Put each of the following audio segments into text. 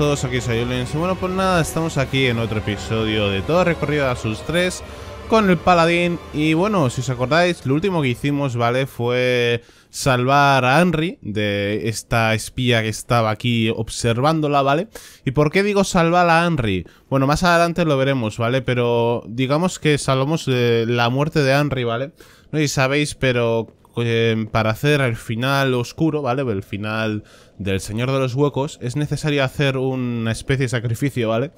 todos, aquí soy Olens. Bueno, pues nada, estamos aquí en otro episodio de todo recorrido a sus 3 con el paladín. Y bueno, si os acordáis, lo último que hicimos, ¿vale? Fue salvar a Henry de esta espía que estaba aquí observándola, ¿vale? ¿Y por qué digo salvar a Henry? Bueno, más adelante lo veremos, ¿vale? Pero digamos que salvamos de eh, la muerte de Henry, ¿vale? No sé sabéis, pero eh, para hacer el final oscuro, ¿vale? El final del Señor de los Huecos, es necesario hacer una especie de sacrificio, ¿vale?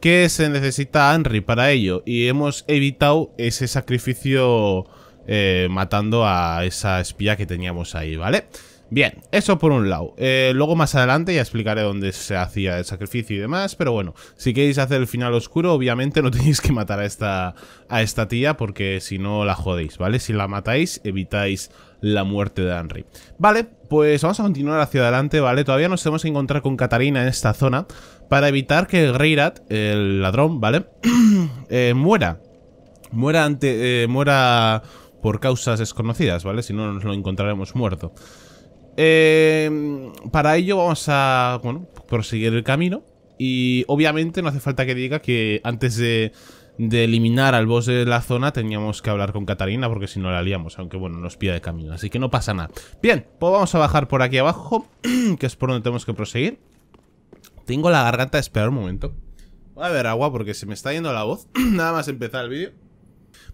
Que se necesita a Henry para ello, y hemos evitado ese sacrificio eh, matando a esa espía que teníamos ahí, ¿vale? Bien, eso por un lado. Eh, luego más adelante ya explicaré dónde se hacía el sacrificio y demás, pero bueno, si queréis hacer el final oscuro, obviamente no tenéis que matar a esta, a esta tía porque si no la jodéis, ¿vale? Si la matáis, evitáis la muerte de Henry. Vale, pues vamos a continuar hacia adelante, ¿vale? Todavía nos tenemos que encontrar con Katarina en esta zona para evitar que Greirat, el ladrón, ¿vale? Eh, muera. Muera ante... Eh, muera por causas desconocidas, ¿vale? Si no, nos lo encontraremos muerto. Eh, para ello vamos a, bueno, proseguir el camino. Y obviamente no hace falta que diga que antes de de eliminar al boss de la zona teníamos que hablar con Catarina porque si no la liamos, aunque bueno, nos pide de camino, así que no pasa nada. Bien, pues vamos a bajar por aquí abajo, que es por donde tenemos que proseguir. Tengo la garganta, esperar un momento. Voy a ver, agua porque se me está yendo la voz, nada más empezar el vídeo.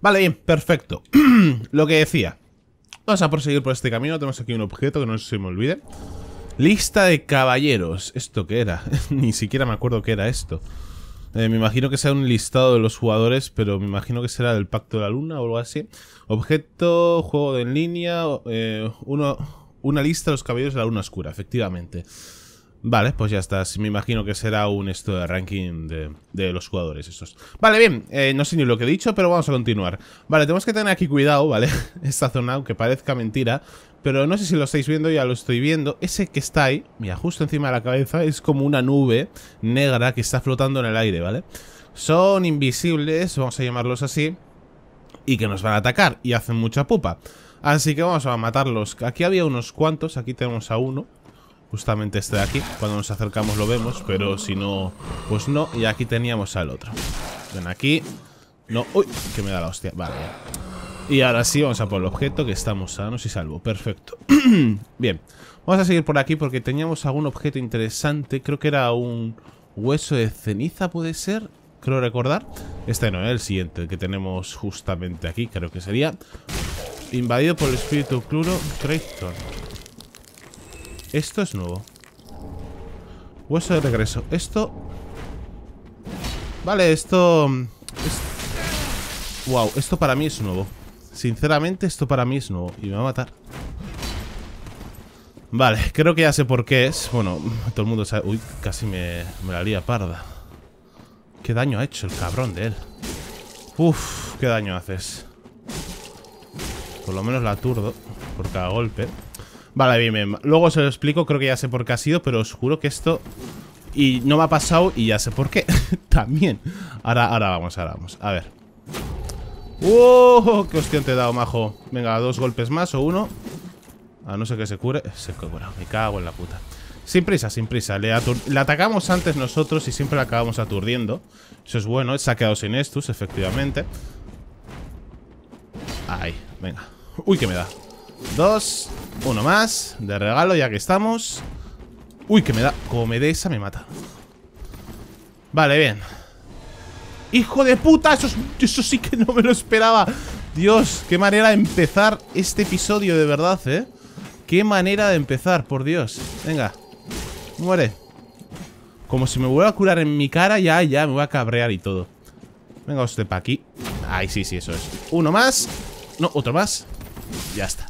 Vale, bien, perfecto. Lo que decía. Vamos a proseguir por este camino, tenemos aquí un objeto que no se me olvide. Lista de caballeros. ¿Esto qué era? Ni siquiera me acuerdo qué era esto. Eh, me imagino que sea un listado de los jugadores, pero me imagino que será del Pacto de la Luna o algo así. Objeto, juego de en línea, eh, uno, una lista de los caballeros de la Luna Oscura, efectivamente. Vale, pues ya está. Me imagino que será un esto de ranking de, los jugadores estos. Vale, bien. Eh, no sé ni lo que he dicho, pero vamos a continuar. Vale, tenemos que tener aquí cuidado, ¿vale? Esta zona, aunque parezca mentira. Pero no sé si lo estáis viendo, ya lo estoy viendo. Ese que está ahí, mira, justo encima de la cabeza, es como una nube negra que está flotando en el aire, ¿vale? Son invisibles, vamos a llamarlos así. Y que nos van a atacar y hacen mucha pupa. Así que vamos a matarlos. Aquí había unos cuantos, aquí tenemos a uno. Justamente este de aquí. Cuando nos acercamos lo vemos, pero si no, pues no. Y aquí teníamos al otro. Ven aquí. No, uy, que me da la hostia. Vale, Y ahora sí, vamos a por el objeto, que estamos sanos y salvo. Perfecto. Bien. Vamos a seguir por aquí porque teníamos algún objeto interesante. Creo que era un hueso de ceniza, puede ser. Creo recordar. Este no, ¿eh? el siguiente, que tenemos justamente aquí, creo que sería. Invadido por el espíritu Cluro Creighton. Esto es nuevo. Hueso de regreso. Esto... Vale, esto... Wow, mm, esto para mí es nuevo. Sinceramente, esto para mí es nuevo. Y me va a matar. Vale, creo que ya sé por qué es. Bueno, todo el mundo sabe... Uy, casi me, me la lía parda. Qué daño ha hecho el cabrón de él. Uf, qué daño haces. Por lo menos la aturdo por cada golpe. Vale, bien, bien. Luego se lo explico, creo que ya sé por qué ha sido, pero os juro que esto... Y no me ha pasado y ya sé por qué. También. Ahora, ahora vamos, ahora vamos. A ver. ¡Oh! ¡Qué hostia te he dado, majo! Venga, dos golpes más o uno. A no ser que se cure. Se cura. Me cago en la puta. Sin prisa, sin prisa. Le, atacamos antes nosotros y siempre la acabamos aturdiendo. Eso es bueno. Se ha quedado sin estus, efectivamente. Ahí, venga. Uy, que me da. Dos. Uno más. De regalo, ya que estamos. Uy, que me da... Como me de esa, me mata. Vale, bien. ¡Hijo de puta! Eso, eso sí que no me lo esperaba. Dios, qué manera de empezar este episodio, de verdad, ¿eh? Qué manera de empezar, por Dios. Venga. Muere. Como si me vuelva a curar en mi cara, ya, ya, me voy a cabrear y todo. Venga, usted para aquí. Ay, sí, sí, eso es. Uno más. No, otro más. Ya está.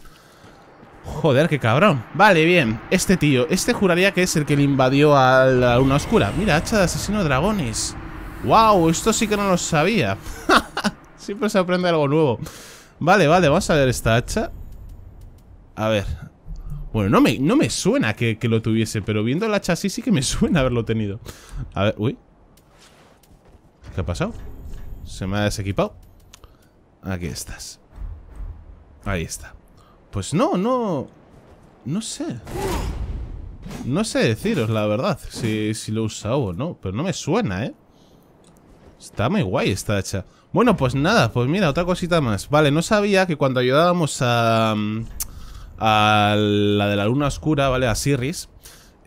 Joder, qué cabrón. Vale, bien. Este tío, este juraría que es el que le invadió a la luna oscura. Mira, hacha de asesino de dragones. ¡Wow! Esto sí que no lo sabía. Siempre se aprende algo nuevo. Vale, vale, vamos a ver esta hacha. A ver. Bueno, no me, no me suena que, que, lo tuviese, pero viendo el hacha así sí que me suena haberlo tenido. A ver, uy. ¿Qué ha pasado? Se me ha desequipado. Aquí estás. Ahí está. Pues no, no... No sé. No sé deciros la verdad si, lo he usado o no, pero no me suena, ¿eh? Está muy guay esta hecha. Bueno, pues nada, pues mira, otra cosita más. Vale, no sabía que cuando ayudábamos a... A la de la luna oscura, ¿vale? A Sirris.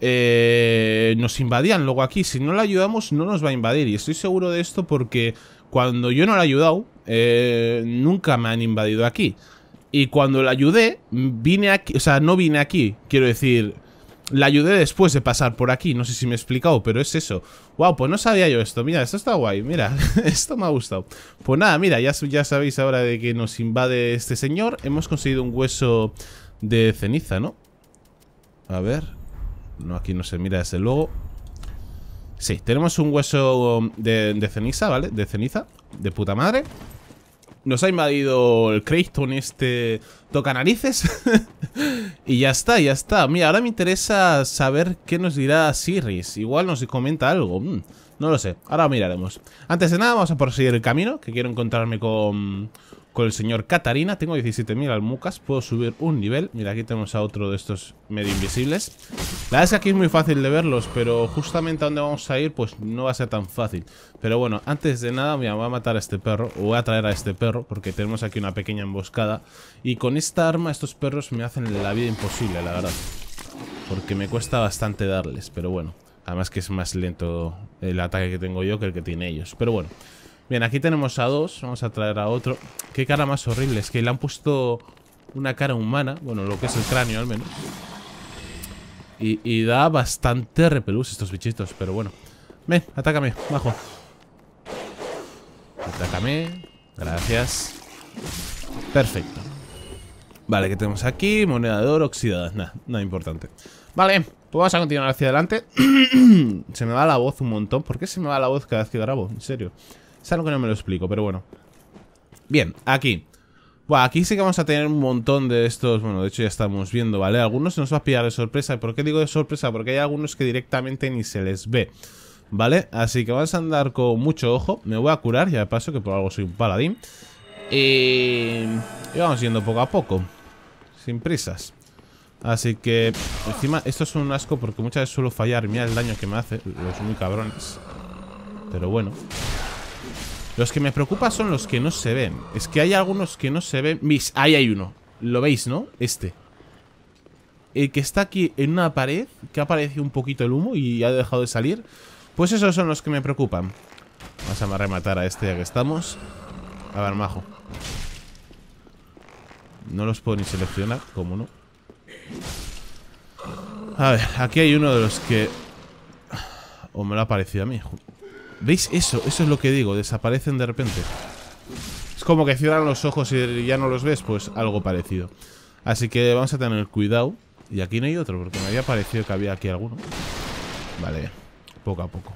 Eh, nos invadían luego aquí. Si no la ayudamos, no nos va a invadir. Y estoy seguro de esto porque cuando yo no la he ayudado, eh, nunca me han invadido aquí. Y cuando la ayudé, vine aquí, o sea, no vine aquí, quiero decir, la ayudé después de pasar por aquí, no sé si me he explicado, pero es eso. Wow, pues no sabía yo esto, mira, esto está guay, mira, esto me ha gustado. Pues nada, mira, ya, ya sabéis ahora de que nos invade este señor, hemos conseguido un hueso de ceniza, ¿no? A ver, no, aquí no se mira desde luego. Sí, tenemos un hueso de, de ceniza, ¿vale? De ceniza, de puta madre. Nos ha invadido el Creighton este toca narices. y ya está, ya está. Mira, ahora me interesa saber qué nos dirá siris Igual nos comenta algo. Mm, no lo sé, ahora miraremos. Antes de nada, vamos a proseguir el camino, que quiero encontrarme con con el señor Catarina tengo 17.000 almucas. Puedo subir un nivel. Mira, aquí tenemos a otro de estos medio invisibles. La verdad es que aquí es muy fácil de verlos, pero justamente a donde vamos a ir, pues no va a ser tan fácil. Pero bueno, antes de nada, me voy a matar a este perro. O voy a traer a este perro, porque tenemos aquí una pequeña emboscada. Y con esta arma, estos perros me hacen la vida imposible, la verdad. Porque me cuesta bastante darles, pero bueno. Además que es más lento el ataque que tengo yo que el que tiene ellos. Pero bueno, Bien, aquí tenemos a dos. Vamos a traer a otro. Qué cara más horrible. Es que le han puesto una cara humana. Bueno, lo que es el cráneo al menos. Y, da bastante repelús estos bichitos, pero bueno. Ven, atácame, bajo. Atácame. Gracias. Perfecto. Vale, ¿qué tenemos aquí? Moneda de oro oxidada. Nada, nada importante. Vale, pues vamos a continuar hacia adelante. se me va la voz un montón. ¿Por qué se me va la voz cada vez que grabo? En serio. Es que no me lo explico, pero bueno. Bien, aquí. Buah, aquí sí que vamos a tener un montón de estos. Bueno, de hecho ya estamos viendo, ¿vale? Algunos se nos va a pillar de sorpresa. por qué digo de sorpresa? Porque hay algunos que directamente ni se les ve. ¿Vale? Así que vamos a andar con mucho ojo. Me voy a curar, ya de paso, que por algo soy un paladín. Y... y vamos yendo poco a poco. Sin prisas. Así que... encima, esto es un asco porque muchas veces suelo fallar. Mira el daño que me hace. Los muy cabrones. Pero bueno. Los que me preocupan son los que no se ven. Es que hay algunos que no se ven. Mis, ahí hay uno. Lo veis, ¿no? Este. El que está aquí en una pared, que ha aparecido un poquito el humo y ha dejado de salir. Pues esos son los que me preocupan. Vamos a rematar a este ya que estamos. A ver, majo. No los puedo ni seleccionar, ¿cómo no. A ver, aquí hay uno de los que... O me lo ha parecido a mí. ¿Veis eso? Eso es lo que digo, desaparecen de repente. Es como que cierran los ojos y ya no los ves, pues algo parecido. Así que vamos a tener cuidado. Y aquí no hay otro, porque me había parecido que había aquí alguno. Vale, poco a poco.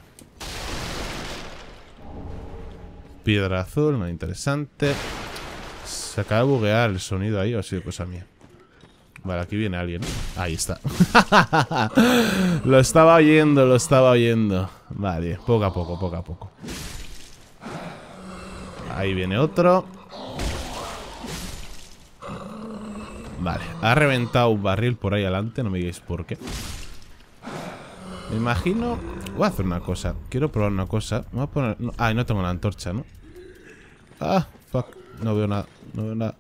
Piedra azul, no interesante. Se acaba de buguear el sonido ahí, o ha sido cosa mía. Vale, aquí viene alguien. Ahí está. lo estaba oyendo, lo estaba oyendo. Vale, poco a poco, poco a poco. Ahí viene otro. Vale, ha reventado un barril por ahí adelante, no me digáis por qué. Me imagino... Voy a hacer una cosa. Quiero probar una cosa. voy a poner... ah no tengo la antorcha, ¿no? Ah, fuck. No veo nada. No veo nada.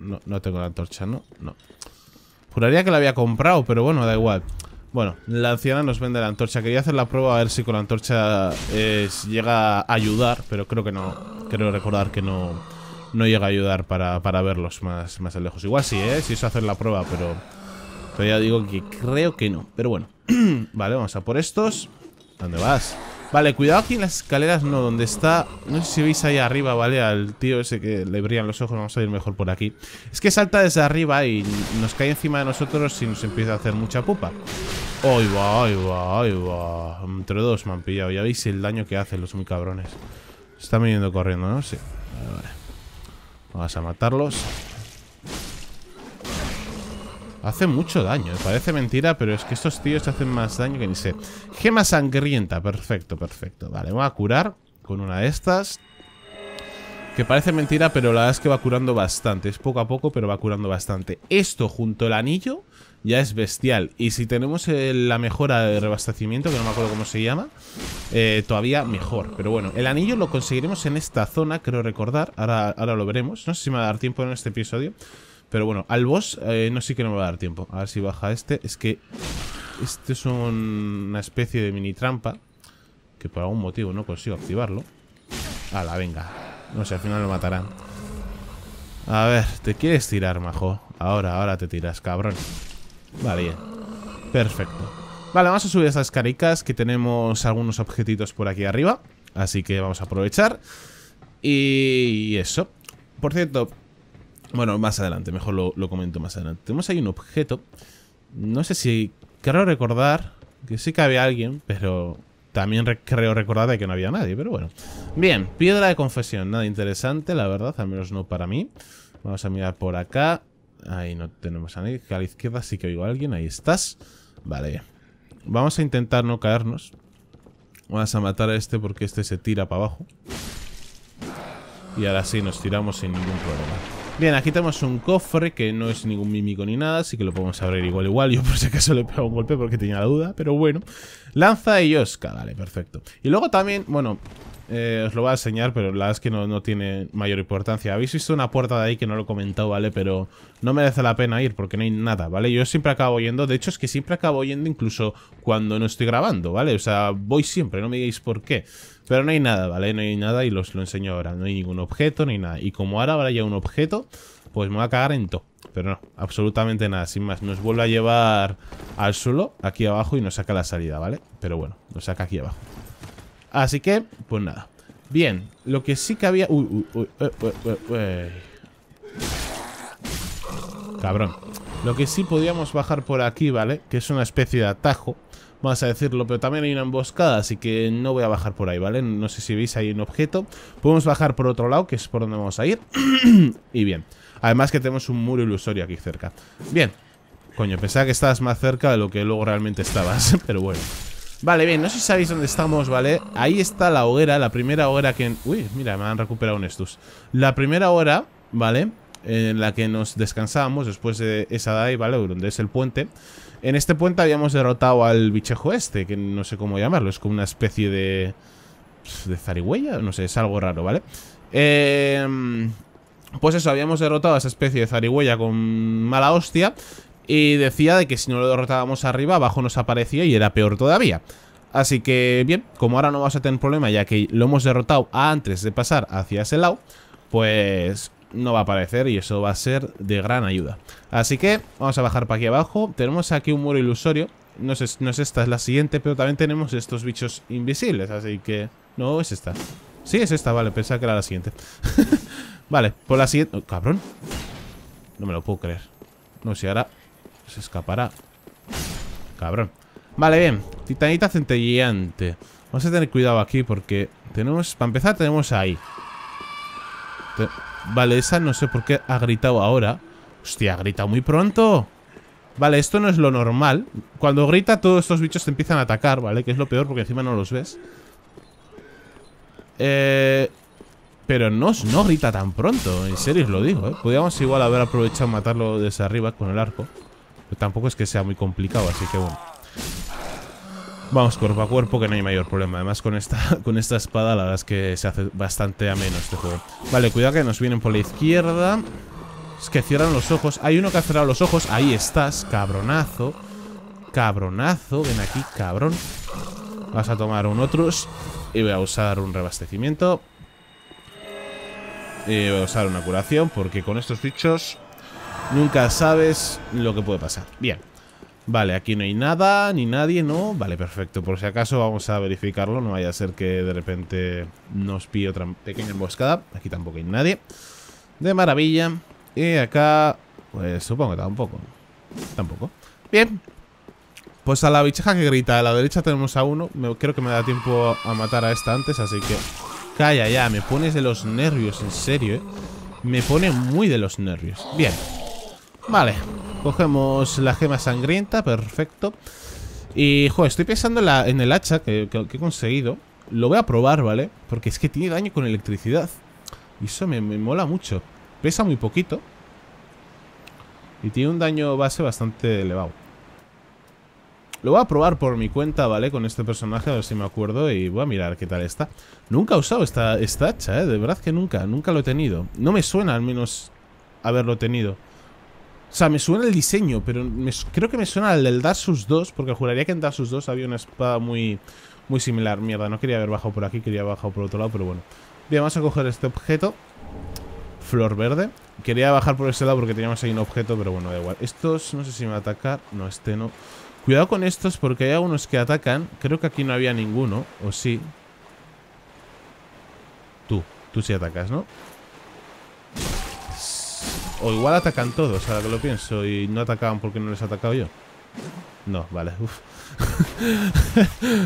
No, no tengo la antorcha, ¿no? No. Juraría que la había comprado, pero bueno, da igual. Bueno, la anciana nos vende la antorcha. Quería hacer la prueba a ver si con la antorcha eh, llega a ayudar, pero creo que no. Creo recordar que no, no llega a ayudar para, verlos más, más lejos. Igual sí, ¿eh? Si eso hacer la prueba, pero... Pero ya digo que creo que no. Pero bueno. vale, vamos a por estos. ¿Dónde vas? Vale, cuidado aquí en las escaleras, no, donde está... No sé si veis ahí arriba, ¿vale? Al tío ese que le brillan los ojos, vamos a ir mejor por aquí. Es que salta desde arriba y nos cae encima de nosotros y nos empieza a hacer mucha pupa. ¡Ay, va, ay, va, ay, va! Entre dos me han pillado. Ya veis el daño que hacen los muy cabrones. Están viniendo corriendo, ¿no? Sí. Vale, vale. Vamos a matarlos. Hace mucho daño, eh, parece mentira, pero es que estos tíos hacen más daño que ni sé. Gema sangrienta, perfecto, perfecto. Vale, vamos a curar con una de estas. Que parece mentira, pero la verdad es que va curando bastante. Es poco a poco, pero va curando bastante. Esto junto al anillo ya es bestial. Y si tenemos eh, la mejora de reabastecimiento, que no me acuerdo cómo se llama, eh, todavía mejor. Pero bueno, el anillo lo conseguiremos en esta zona, creo recordar. Ahora, ahora lo veremos. No sé si me va a dar tiempo en este episodio. Pero bueno, al boss eh, no sé que no me va a dar tiempo. A ver si baja este. Es que este es una especie de mini trampa que por algún motivo no consigo activarlo. la venga. No sé, al final lo matarán. A ver, ¿te quieres tirar, majo? Ahora, ahora te tiras, cabrón. Vale, Perfecto. Vale, vamos a subir esas caricas que tenemos algunos objetitos por aquí arriba. Así que vamos a aprovechar. Y eso. Por cierto, bueno, más adelante, mejor lo, comento más adelante. Tenemos ahí un objeto. No sé si... Creo recordar que sí que había alguien, pero también creo recordar de que no había nadie, pero bueno. Bien, piedra de confesión. Nada interesante, la verdad, al menos no para mí. Vamos a mirar por acá. Ahí no tenemos a nadie. A la izquierda sí que oigo a alguien. Ahí estás. Vale. Vamos a intentar no caernos. Vamos a matar a este porque este se tira para abajo. Y ahora sí, nos tiramos sin ningún problema. Bien, aquí tenemos un cofre que no es ningún mímico ni nada, así que lo podemos abrir igual igual. Yo por si acaso le he un golpe porque tenía la duda, pero bueno. Lanza y Oscar, vale, perfecto. Y luego también, bueno, eh, os lo voy a enseñar, pero la verdad es que no, tiene mayor importancia. Habéis visto una puerta de ahí que no lo he comentado, ¿vale? Pero no merece la pena ir porque no hay nada, ¿vale? Yo siempre acabo yendo, de hecho es que siempre acabo yendo incluso cuando no estoy grabando, ¿vale? O sea, voy siempre, no me digáis por qué. Pero no hay nada, ¿vale? No hay nada y os lo enseño ahora. No hay ningún objeto ni nada. Y como ahora habrá ya un objeto, pues me voy a cagar en todo. Pero no, absolutamente nada, sin más. Nos vuelve a llevar al suelo, aquí abajo, y nos saca la salida, ¿vale? Pero bueno, nos saca aquí abajo. Así que, pues nada. Bien, lo que sí que había... Uy, uy, uy, Cabrón. Lo que sí podíamos bajar por aquí, ¿vale? Que es una especie de atajo, vamos a decirlo, pero también hay una emboscada, así que no voy a bajar por ahí, ¿vale? No sé si veis ahí un objeto. Podemos bajar por otro lado, que es por donde vamos a ir. y bien. Además que tenemos un muro ilusorio aquí cerca. Bien. Coño, pensaba que estabas más cerca de lo que luego realmente estabas, pero bueno. Vale, bien, no sé si sabéis dónde estamos, ¿vale? Ahí está la hoguera, la primera hoguera que... Uy, mira, me han recuperado un estus. La primera hora, ¿vale? En la que nos descansábamos después de esa DAI, ¿vale? Donde es el puente. En este puente habíamos derrotado al bichejo este, que no sé cómo llamarlo. Es como una especie de... De zarigüeya, no sé, es algo raro, ¿vale? Em, pues eso, habíamos derrotado a esa especie de zarigüeya con mala hostia y decía de que si no lo derrotábamos arriba, abajo nos aparecía y era peor todavía. Así que bien, como ahora no vamos a tener problema ya que lo hemos derrotado antes de pasar hacia ese lado, pues no va a aparecer y eso va a ser de gran ayuda. Así que vamos a bajar para aquí abajo. Tenemos aquí un muro ilusorio. No no es esta, es la siguiente, pero también tenemos estos bichos invisibles, así que... No, es esta. Sí, es esta, vale, pensaba que era la siguiente. vale, por la siguiente... Oh, cabrón. No me lo puedo creer. No sé, si ahora... Se escapará. Cabrón. Vale, bien. Titanita centelleante. Vamos a tener cuidado aquí porque tenemos... Para empezar tenemos ahí. Vale, esa no sé por qué ha gritado ahora. Hostia, ha gritado muy pronto. Vale, esto no es lo normal. Cuando grita todos estos bichos te empiezan a atacar, ¿vale? Que es lo peor porque encima no los ves. Eh... Pero no, no grita tan pronto, en serio os lo digo, ¿eh? Podríamos igual haber aprovechado matarlo desde arriba con el arco tampoco es que sea muy complicado, así que bueno. Vamos cuerpo a cuerpo, que no hay mayor problema. Además, con esta, con esta espada, la verdad es que se hace bastante ameno este juego. Vale, cuidado que nos vienen por la izquierda. Es que cierran los ojos. Hay uno que ha cerrado los ojos. Ahí estás, cabronazo. Cabronazo. Ven aquí, cabrón. Vas a tomar un otros. Y voy a usar un reabastecimiento. Y voy a usar una curación, porque con estos bichos Nunca sabes lo que puede pasar. Bien. Vale, aquí no hay nada, ni nadie, ¿no? Vale, perfecto. Por si acaso vamos a verificarlo. No vaya a ser que de repente nos pille otra pequeña emboscada. Aquí tampoco hay nadie. De maravilla. Y acá... Pues supongo que tampoco. Tampoco. Bien. Pues a la bicheja que grita a la derecha tenemos a uno. Me, creo que me da tiempo a matar a esta antes, así que... Calla ya, me pones de los nervios, en serio, ¿eh? Me pone muy de los nervios. Bien. Vale, cogemos la gema sangrienta, perfecto. Y, joder, estoy pensando en, el hacha que, he conseguido. Lo voy a probar, ¿vale? Porque es que tiene daño con electricidad. Y eso me, mola mucho. Pesa muy poquito. Y tiene un daño base bastante elevado. Lo voy a probar por mi cuenta, ¿vale? Con este personaje, a ver si me acuerdo Y voy a mirar qué tal está Nunca he usado esta, esta hacha, ¿eh? De verdad que nunca, nunca lo he tenido No me suena al menos haberlo tenido o sea, me suena el diseño, pero creo que me suena el del Dark 2, porque juraría que en Darsus 2 había una espada muy, muy similar. Mierda, no quería haber bajado por aquí, quería haber bajado por otro lado, pero bueno. Bien, vamos a coger este objeto. Flor verde. Quería bajar por ese lado porque teníamos ahí un objeto, pero bueno, da igual. Estos, no sé si me va atacar. No, este no. Cuidado con estos porque hay algunos que atacan. Creo que aquí no había ninguno, o sí. Tú, tú sí atacas, ¿no? O igual atacan todos, ahora que lo pienso. Y no atacaban porque no les he atacado yo. No, vale, uff.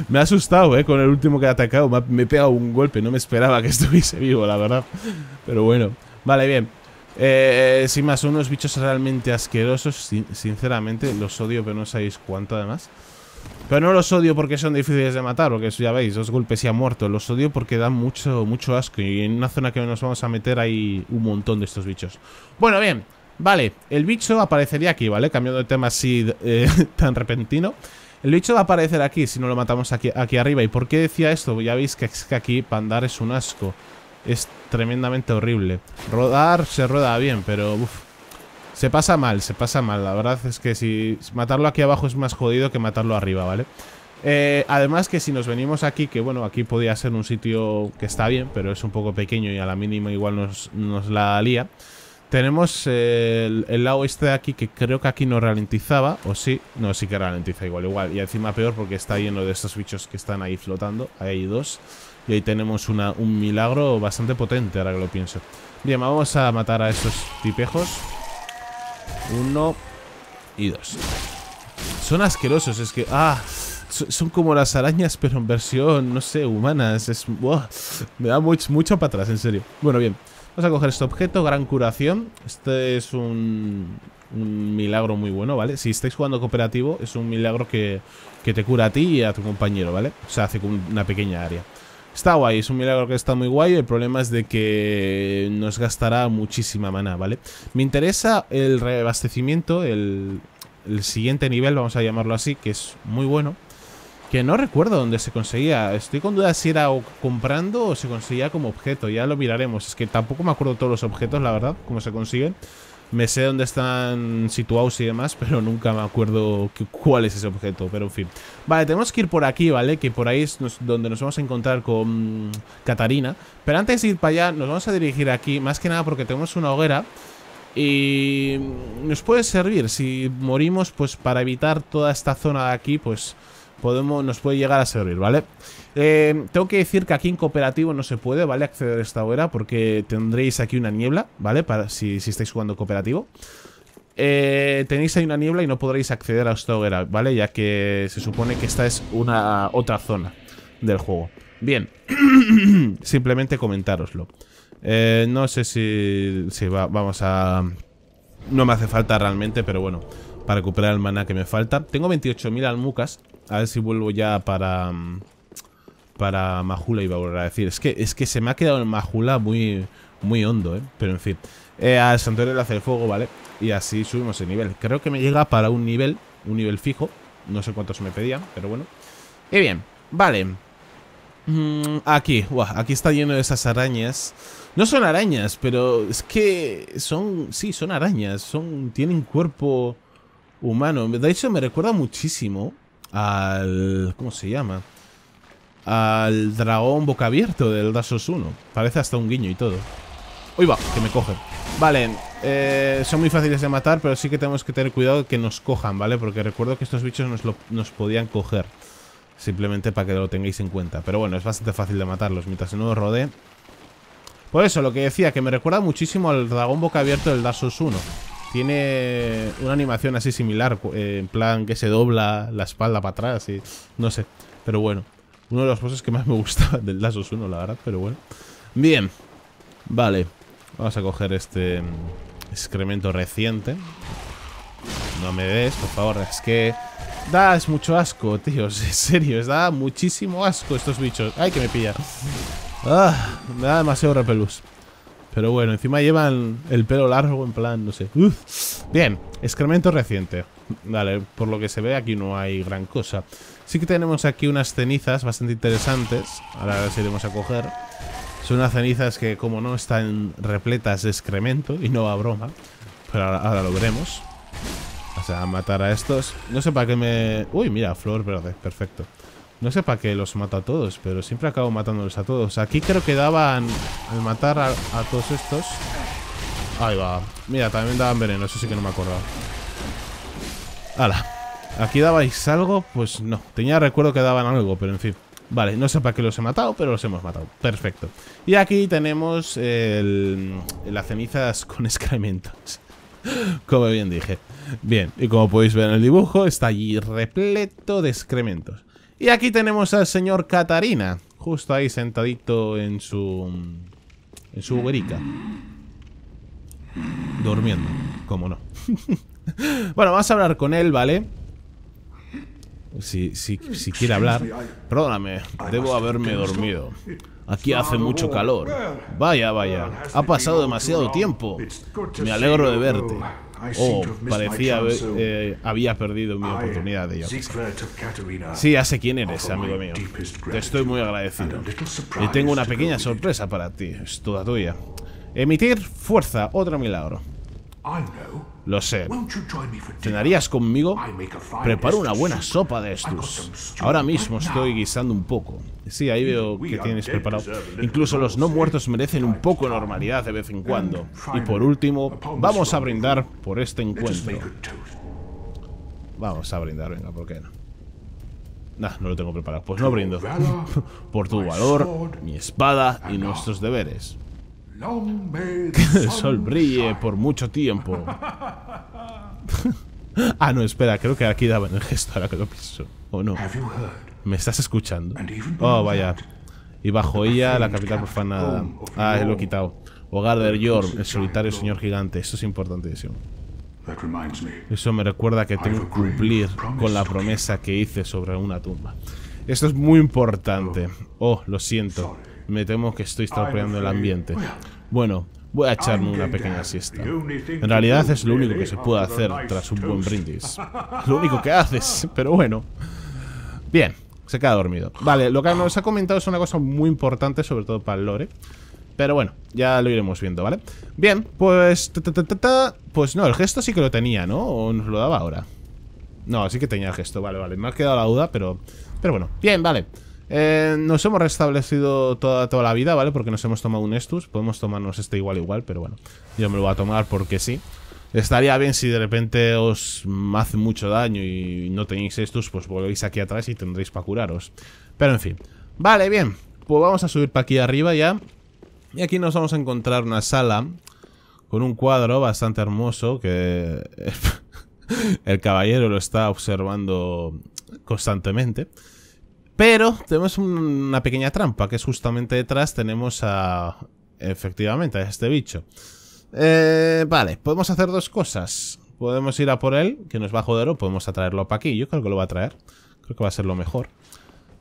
me ha asustado, eh, con el último que he atacado. Me, he pegado un golpe, no me esperaba que estuviese vivo, la verdad. Pero bueno, vale, bien. Eh, sin más, son unos bichos realmente asquerosos. sinceramente, los odio, pero no sabéis cuánto además. Pero no los odio porque son difíciles de matar, porque ya veis, dos golpes y ha muerto. Los odio porque dan mucho, mucho asco. Y en una zona que nos vamos a meter hay un montón de estos bichos. Bueno, bien. Vale, el bicho aparecería aquí, ¿vale? Cambiando de tema así eh, tan repentino. El bicho va a aparecer aquí si no lo matamos aquí, aquí arriba. ¿Y por qué decía esto? Ya veis que, aquí andar es un asco. Es tremendamente horrible. Rodar se rueda bien, pero... Se pasa mal, se pasa mal. La verdad es que si matarlo aquí abajo es más jodido que matarlo arriba, ¿vale? Eh, además que si nos venimos aquí, que bueno, aquí podía ser un sitio que está bien, pero es un poco pequeño y a la mínima igual nos, la lía. Tenemos el, lado este de aquí que creo que aquí nos ralentizaba, o sí, no, sí que ralentiza igual, igual. Y encima peor porque está lleno de estos bichos que están ahí flotando, ahí hay dos. Y ahí tenemos una, un milagro bastante potente, ahora que lo pienso. Bien, vamos a matar a estos tipejos. Uno y dos. Son asquerosos, es que... ¡Ah! Son como las arañas, pero en versión, no sé, humanas. Es, me da mucho, mucho para atrás, en serio. Bueno, bien. Vamos a coger este objeto, gran curación. Este es un, milagro muy bueno, ¿vale? Si estáis jugando cooperativo, es un milagro que, que te cura a ti y a tu compañero, ¿vale? O sea, hace una pequeña área. Está guay, es un milagro que está muy guay. El problema es de que nos gastará muchísima mana, ¿vale? Me interesa el reabastecimiento, el, siguiente nivel, vamos a llamarlo así, que es muy bueno. Que no recuerdo dónde se conseguía. Estoy con dudas si era comprando o se conseguía como objeto. Ya lo miraremos. Es que tampoco me acuerdo todos los objetos, la verdad, cómo se consiguen. Me sé dónde están situados y demás, pero nunca me acuerdo cuál es ese objeto, pero en fin. Vale, tenemos que ir por aquí, ¿vale? Que por ahí es donde nos vamos a encontrar con Catarina. Pero antes de ir para allá, nos vamos a dirigir aquí, más que nada porque tenemos una hoguera. Y nos puede servir, si morimos, pues para evitar toda esta zona de aquí, pues nos puede llegar a servir, ¿vale? Eh, tengo que decir que aquí en cooperativo no se puede, ¿vale? Acceder a esta hoguera porque tendréis aquí una niebla, ¿vale? Para, si, estáis jugando cooperativo. Eh, tenéis ahí una niebla y no podréis acceder a esta hoguera, ¿vale? Ya que se supone que esta es una otra zona del juego. Bien, simplemente comentároslo. Eh, no sé si, si vamos a... No me hace falta realmente, pero bueno, para recuperar el maná que me falta. Tengo 28.000 almucas, a ver si vuelvo ya para... Mm, para Majula iba a volver a decir. Es que, es que se me ha quedado en Majula muy, muy hondo, ¿eh? Pero en fin. Eh, al santuario le hace el fuego, ¿vale? Y así subimos el nivel. Creo que me llega para un nivel, un nivel fijo. No sé cuántos me pedían, pero bueno. Y bien, vale. Mm, aquí, aquí está lleno de esas arañas. No son arañas, pero es que son... Sí, son arañas. Son, tienen cuerpo humano. De hecho, me recuerda muchísimo al... ¿Cómo se llama? Al dragón boca abierto del Dasos 1. Parece hasta un guiño y todo. Uy, va, que me cogen. Vale, eh, son muy fáciles de matar, pero sí que tenemos que tener cuidado de que nos cojan, ¿vale? Porque recuerdo que estos bichos nos, nos podían coger. Simplemente para que lo tengáis en cuenta. Pero bueno, es bastante fácil de matarlos mientras no os rodee. Por eso, lo que decía, que me recuerda muchísimo al dragón boca abierto del Dasos 1. Tiene una animación así similar, eh, en plan que se dobla la espalda para atrás y no sé. Pero bueno, uno de los cosas que más me gustaba del Lazos 1, la verdad, pero bueno. Bien, vale. Vamos a coger este mm, excremento reciente. No me des, por favor, es que... Da, es mucho asco, tíos, en serio, da muchísimo asco estos bichos. Ay, que me pilla. Ah, me da demasiado repelús. Pero bueno, encima llevan el pelo largo en plan, no sé. Bien, excremento reciente. Vale, por lo que se ve aquí no hay gran cosa. Sí que tenemos aquí unas cenizas bastante interesantes. Ahora las iremos a coger. Son unas cenizas que, como no, están repletas de excremento y no va a broma. Pero ahora, lo veremos. O sea, matar a estos. No sé para qué me... Uy, mira, flor verde. Perfecto. No sé para qué los mato a todos, pero siempre acabo matándolos a todos. Aquí creo que daban, al matar a, todos estos... Ahí va. Mira, también daban veneno, eso sí que no me acordaba. ¡Hala! ¿Aquí dabais algo? Pues no. Tenía recuerdo que daban algo, pero en fin. Vale, no sé para qué los he matado, pero los hemos matado. Perfecto. Y aquí tenemos las cenizas con excrementos. como bien dije. Bien, y como podéis ver en el dibujo, está allí repleto de excrementos. Y aquí tenemos al señor Catarina, justo ahí sentadito en su... en su uberica. Durmiendo, cómo no. bueno, vamos a hablar con él, ¿vale? Si, si, si quiere hablar. Perdóname, debo haberme dormido. Aquí hace mucho calor. Vaya, vaya, ha pasado demasiado tiempo. Me alegro de verte. Oh, parecía eh, había perdido mi uh, oportunidad de Sí, hace quién eres, amigo mío. Te estoy muy agradecido. Y tengo una pequeña sorpresa para ti. Es toda tuya. Emitir fuerza, otro milagro. Lo sé. ¿Tenerías conmigo? Preparo una buena sopa de estos. Ahora mismo estoy guisando un poco. Sí, ahí veo que tienes preparado. Incluso los no muertos merecen un poco de normalidad de vez en cuando. Y por último, vamos a brindar por este encuentro. Vamos a brindar, venga, ¿por qué no? Nah, no lo tengo preparado. Pues no brindo. por tu valor, mi espada y nuestros deberes. Que el sol brille por mucho tiempo. ah, no, espera, creo que aquí daban el gesto ahora que lo pienso. ¿O no? ¿Me estás escuchando? Oh, vaya. Y bajo ella, la capital profanada. Ah, lo he quitado. Hogar de Yorm, el solitario señor gigante. Esto es importantísimo. Eso me recuerda que tengo que cumplir con la promesa que hice sobre una tumba. Esto es muy importante. Oh, oh lo siento. Me temo que estoy estropeando el ambiente. Bueno, voy a echarme una pequeña siesta. En realidad es lo único que se puede hacer tras un buen brindis. Lo único que haces, pero bueno. Bien, se queda dormido. Vale, lo que nos ha comentado es una cosa muy importante, sobre todo para el lore. Pero bueno, ya lo iremos viendo, ¿vale? Bien, pues... pues no, el gesto sí que lo tenía, ¿no? O nos lo daba ahora. No, sí que tenía el gesto, vale, vale. Me ha quedado la duda, pero... Pero bueno, bien, vale. Eh, nos hemos restablecido toda, toda la vida, ¿vale? Porque nos hemos tomado un Estus. Podemos tomarnos este igual igual, pero bueno. Yo me lo voy a tomar porque sí. Estaría bien si de repente os hace mucho daño y no tenéis Estus, pues volvéis aquí atrás y tendréis para curaros. Pero en fin. Vale, bien. Pues vamos a subir para aquí arriba ya. Y aquí nos vamos a encontrar una sala con un cuadro bastante hermoso que el caballero lo está observando constantemente. Pero tenemos una pequeña trampa, que es justamente detrás tenemos a... Efectivamente, a este bicho. Eh, vale, podemos hacer dos cosas. Podemos ir a por él, que nos va a joder, o podemos atraerlo para aquí. Yo creo que lo va a traer. Creo que va a ser lo mejor.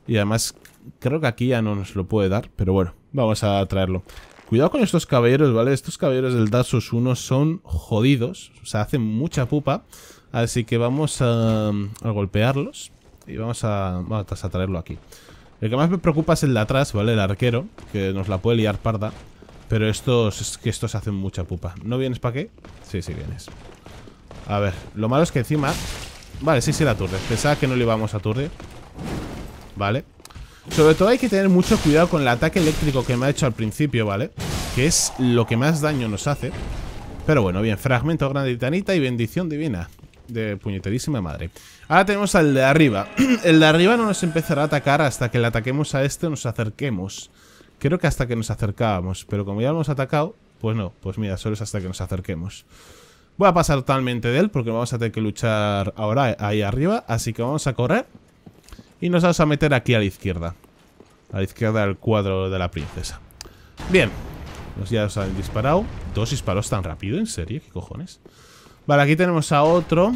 Y además, creo que aquí ya no nos lo puede dar, pero bueno, vamos a traerlo. Cuidado con estos caballeros, ¿vale? Estos caballeros del Dasus 1 son jodidos, o sea, hacen mucha pupa. Así que vamos a golpearlos. Y vamos a, a traerlo aquí. El que más me preocupa es el de atrás, ¿vale? El arquero, que nos la puede liar parda. Pero estos, es que estos hacen mucha pupa. ¿No vienes para qué? Sí, sí vienes. A ver, lo malo es que encima... Vale, sí, sí la aturde. Pensaba que no le íbamos a aturdir. Vale. Sobre todo hay que tener mucho cuidado con el ataque eléctrico que me ha hecho al principio, ¿vale? Que es lo que más daño nos hace. Pero bueno, bien, fragmento grande titanita y bendición divina de puñeterísima madre. Ahora tenemos al de arriba. El de arriba no nos empezará a atacar hasta que le ataquemos a este o nos acerquemos. Creo que hasta que nos acercábamos, pero como ya lo hemos atacado, pues no. Pues mira, solo es hasta que nos acerquemos. Voy a pasar totalmente de él porque vamos a tener que luchar ahora ahí arriba. Así que vamos a correr y nos vamos a meter aquí a la izquierda. A la izquierda del cuadro de la princesa. Bien, Nos pues ya os han disparado. Dos disparos tan rápido, ¿en serio? ¿Qué cojones? Vale, aquí tenemos a otro.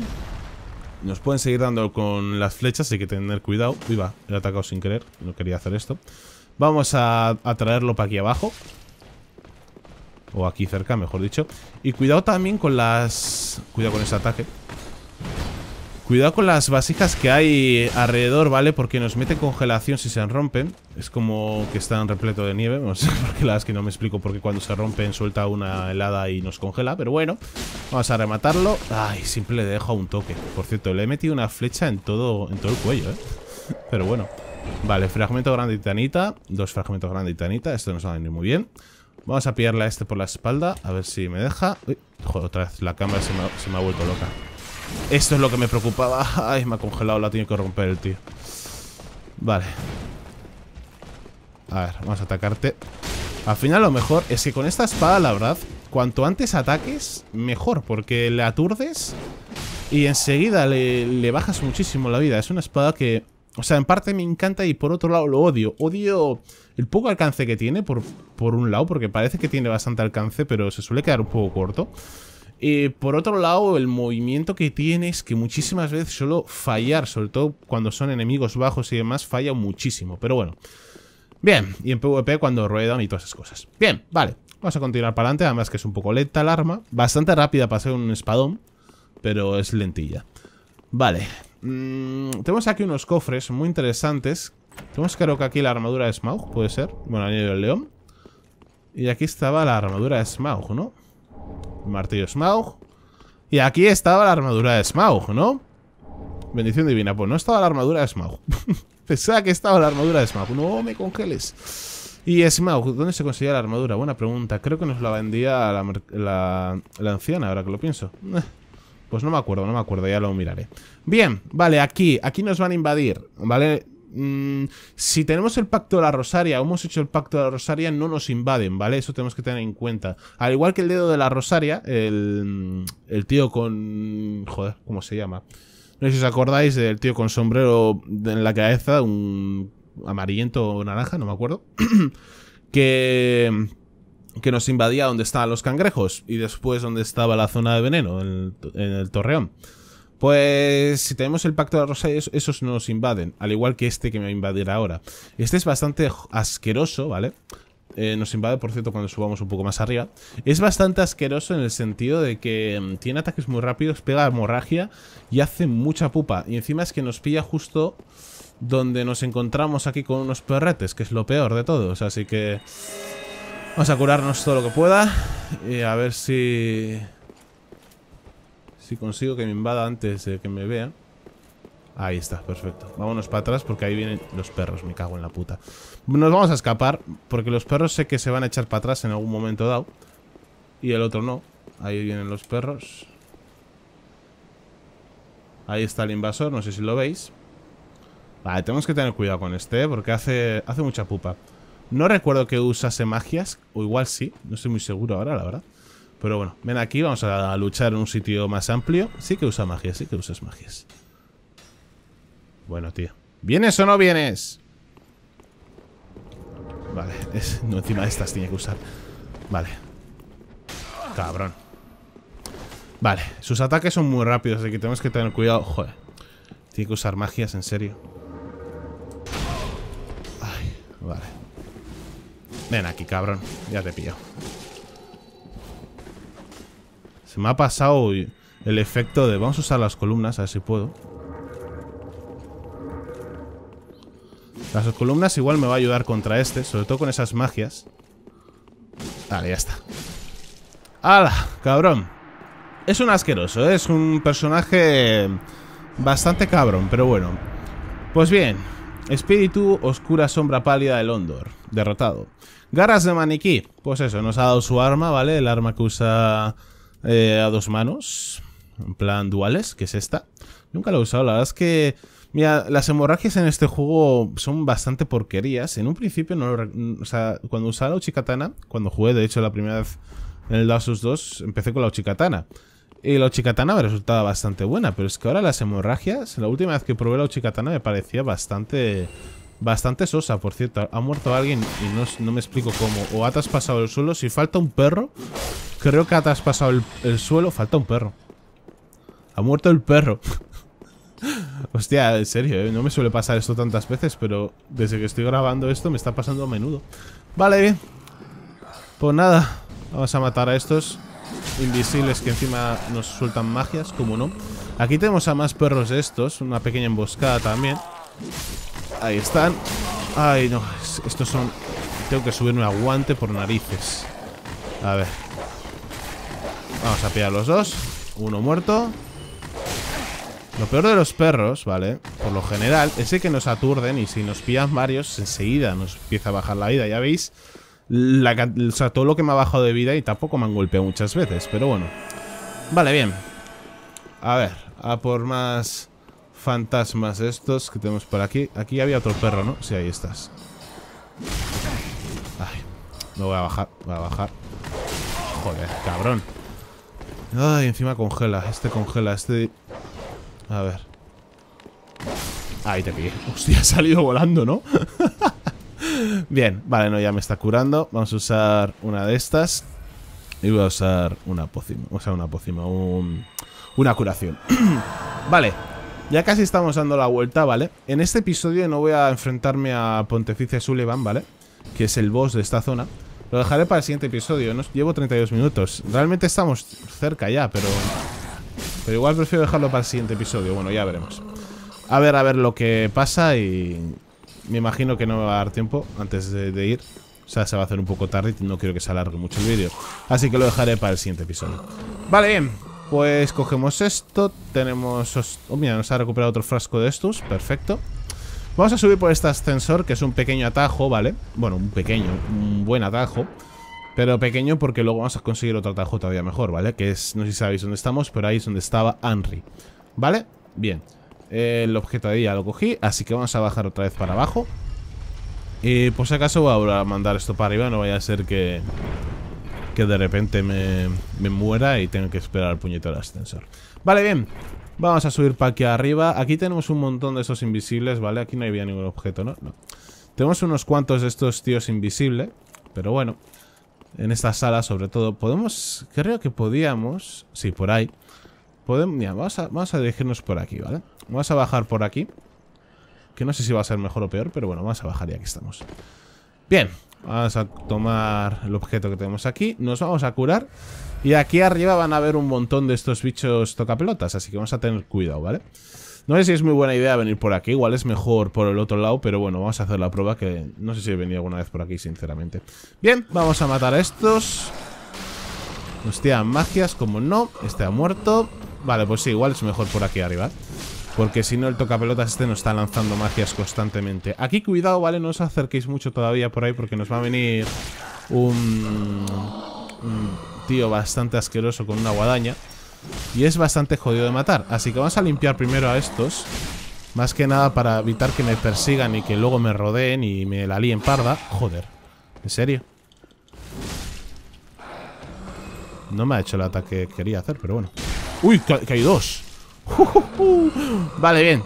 Nos pueden seguir dando con las flechas, hay que tener cuidado. Viva, he atacado sin querer, no quería hacer esto. Vamos a, a traerlo para aquí abajo. O aquí cerca, mejor dicho. Y cuidado también con las... Cuidado con ese ataque. Cuidado con las vasijas que hay alrededor, ¿vale? Porque nos meten congelación si se rompen. Es como que están repleto de nieve. No sé las que no me explico porque cuando se rompen suelta una helada y nos congela. Pero bueno, vamos a rematarlo. Ay, siempre le dejo a un toque. Por cierto, le he metido una flecha en todo, en todo el cuello, ¿eh? Pero bueno. Vale, fragmento grande y titanita. Dos fragmentos grande titanita. Esto nos va a venir muy bien. Vamos a pillarle a este por la espalda. A ver si me deja. Uy, otra vez la cámara se me ha vuelto loca. Esto es lo que me preocupaba. Ay, me ha congelado, la tiene que romper el tío. Vale. A ver, vamos a atacarte. Al final lo mejor es que con esta espada, la verdad, cuanto antes ataques, mejor. Porque le aturdes y enseguida le, bajas muchísimo la vida. Es una espada que o sea, en parte me encanta y por otro lado lo odio. Odio el poco alcance que tiene, por, por, un lado, porque parece que tiene bastante alcance, pero se suele quedar un poco corto. Eh, por otro lado, el movimiento que tiene es que muchísimas veces solo fallar, sobre todo cuando son enemigos bajos y demás, falla muchísimo. Pero bueno. Bien, y en PvP cuando ruedan y todas esas cosas. Bien, vale. Vamos a continuar para adelante, además que es un poco lenta el arma. Bastante rápida para ser un espadón, pero es lentilla. Vale. Mm, tenemos aquí unos cofres muy interesantes. Tenemos creo que aquí la armadura de Smaug, puede ser. Bueno, anillo del león. Y aquí estaba la armadura de Smaug, ¿no? martillo Smaug. Y aquí estaba la armadura de Smaug, ¿no? Bendición divina. Pues no estaba la armadura de Smaug. Pensaba que estaba la armadura de Smaug. No me congeles. Y Smaug, ¿dónde se conseguía la armadura? Buena pregunta. Creo que nos la vendía la, la anciana, ahora que lo pienso. Eh, pues no me acuerdo, no me acuerdo, ya lo miraré. Bien, vale, aquí, aquí nos van a invadir, ¿vale? Mm, si tenemos el pacto de la Rosaria o hemos hecho el pacto de la Rosaria, no nos invaden, ¿vale? Eso tenemos que tener en cuenta. Al igual que el dedo de la Rosaria, el, mm, el tío con... Joder, ¿cómo se llama? No sé si os acordáis del tío con sombrero en la cabeza, un amarillento o naranja, no me acuerdo. que que nos invadía donde estaban los cangrejos y después donde estaba la zona de veneno, en el torreón. Pues si tenemos el pacto de la rosa, esos, nos invaden, al igual que este que me va a invadir ahora. Este es bastante asqueroso, ¿vale? Eh, nos invade, por cierto, cuando subamos un poco más arriba. Es bastante asqueroso en el sentido de que mm, tiene ataques muy rápidos, pega hemorragia y hace mucha pupa. Y encima es que nos pilla justo donde nos encontramos aquí con unos perretes, que es lo peor de todos. Así que vamos a curarnos todo lo que pueda y a ver si... Si consigo que me invada antes de que me vea. Ahí está, perfecto. Vámonos para atrás porque ahí vienen los perros, me cago en la puta. Nos vamos a escapar porque los perros sé que se van a echar para atrás en algún momento dado. Y el otro no. Ahí vienen los perros. Ahí está el invasor, no sé si lo veis. Vale, tenemos que tener cuidado con este, ¿eh? porque hace, hace mucha pupa. No recuerdo que usase magias, o igual sí, no estoy muy seguro ahora, la verdad. Pero bueno, ven aquí, vamos a luchar en un sitio más amplio. Sí que usa magia, sí que usas magias. Bueno, tío. ¿Vienes o no vienes? Vale, no, encima de estas tiene que usar. Vale. Cabrón. Vale, sus ataques son muy rápidos, así que tenemos que tener cuidado. Joder. Tiene que usar magias, en serio. Ay, vale. Ven aquí, cabrón. Ya te pillo. Se me ha pasado el efecto de... Vamos a usar las columnas, a ver si puedo. Las columnas igual me va a ayudar contra este, sobre todo con esas magias. Vale, ya está. ¡Hala! ¡Cabrón! Es un asqueroso, es un personaje bastante cabrón, pero bueno. Pues bien, espíritu, oscura sombra pálida del Londor. derrotado. Garras de maniquí, pues eso, nos ha dado su arma, ¿vale? El arma que usa eh, a dos manos, en plan duales, que es esta. Nunca la he usado, la verdad es que... Mira, las hemorragias en este juego son bastante porquerías. En un principio, no o sea, cuando usaba la Uchikatana, cuando jugué, de hecho, la primera vez en el Dasus 2, empecé con la Uchikatana. Y la Uchikatana me resultaba bastante buena, pero es que ahora las hemorragias, la última vez que probé la Uchikatana me parecía bastante Bastante sosa, por cierto. Ha muerto alguien y no, me explico cómo. O ha traspasado el suelo. Si falta un perro, creo que ha traspasado el, suelo. Falta un perro. Ha muerto el perro. Hostia, en serio, eh, no me suele pasar esto tantas veces, pero desde que estoy grabando esto me está pasando a menudo. Vale, bien. Pues nada, vamos a matar a estos invisibles que encima nos sueltan magias, como no. Aquí tenemos a más perros de estos, una pequeña emboscada también. Ahí están. Ay, no. Estos son... Tengo que subirme a guante por narices. A ver. Vamos a pillar los dos. Uno muerto. Lo peor de los perros, ¿vale? Por lo general, es que nos aturden y si nos pillan varios, enseguida nos empieza a bajar la vida. Ya veis, la, o sea, todo lo que me ha bajado de vida y tampoco me han golpeado muchas veces, pero bueno. Vale, bien. A ver, a por más fantasmas estos que tenemos por aquí. Aquí había otro perro, ¿no? Sí, ahí estás. Ay, no voy a bajar, voy a bajar. Joder, cabrón. Ay, encima congela. Este congela, este... A ver. Ahí te pillé. Hostia, ha salido volando, ¿no? Bien, vale, no, ya me está curando. Vamos a usar una de estas. Y voy a usar una pócima. O sea, una pócima, un, una curación. vale, ya casi estamos dando la vuelta, ¿vale? En este episodio no voy a enfrentarme a Pontificia Sullivan, ¿vale? Que es el boss de esta zona. Lo dejaré para el siguiente episodio. Nos llevo 32 minutos. Realmente estamos cerca ya, pero... Pero igual prefiero dejarlo para el siguiente episodio. Bueno, ya veremos. A ver, a ver lo que pasa y... Me imagino que no me va a dar tiempo antes de, de ir. O sea, se va a hacer un poco tarde y no quiero que se alargue mucho el vídeo. Así que lo dejaré para el siguiente episodio. Vale, pues cogemos esto, tenemos... Oh, mira, nos ha recuperado otro frasco de estos, perfecto. Vamos a subir por este ascensor, que es un pequeño atajo, ¿vale? Bueno, un pequeño, un buen atajo. Pero pequeño porque luego vamos a conseguir otro atajo todavía mejor, ¿vale? Que es, no sé si sabéis dónde estamos, pero ahí es donde estaba Henry. ¿Vale? Bien. el objeto ahí ya lo cogí, así que vamos a bajar otra vez para abajo. Y por si acaso voy a mandar esto para arriba, no vaya a ser que de repente me, muera y tengo que esperar al del ascensor. Vale, bien. Vamos a subir para aquí arriba. Aquí tenemos un montón de esos invisibles, ¿vale? Aquí no había ningún objeto, ¿no? Tenemos unos cuantos de estos tíos invisibles. Pero bueno. En esta sala, sobre todo. Podemos... Creo que podíamos... Sí, por ahí. Podemos... Mira, vamos a, dirigirnos por aquí, ¿vale? Vamos a bajar por aquí. Que no sé si va a ser mejor o peor, pero bueno, vamos a bajar y aquí estamos. Bien, Vamos a tomar el objeto que tenemos aquí. Nos vamos a curar. Y aquí arriba van a haber un montón de estos bichos tocapelotas. Así que vamos a tener cuidado, ¿vale? No sé si es muy buena idea venir por aquí. Igual es mejor por el otro lado. Pero bueno, vamos a hacer la prueba que no sé si he venido alguna vez por aquí, sinceramente. Bien, vamos a matar a estos. Hostia, magias, como no. Este ha muerto. Vale, pues sí, igual es mejor por aquí arriba. Porque si no, el tocapelotas este nos está lanzando magias constantemente. Aquí cuidado, ¿vale? No os acerquéis mucho todavía por ahí porque nos va a venir un, tío bastante asqueroso con una guadaña. Y es bastante jodido de matar. Así que vamos a limpiar primero a estos. Más que nada para evitar que me persigan y que luego me rodeen y me la líen parda. Joder. ¿En serio? No me ha hecho el ataque que quería hacer, pero bueno. ¡Uy! hay dos. Vale, bien.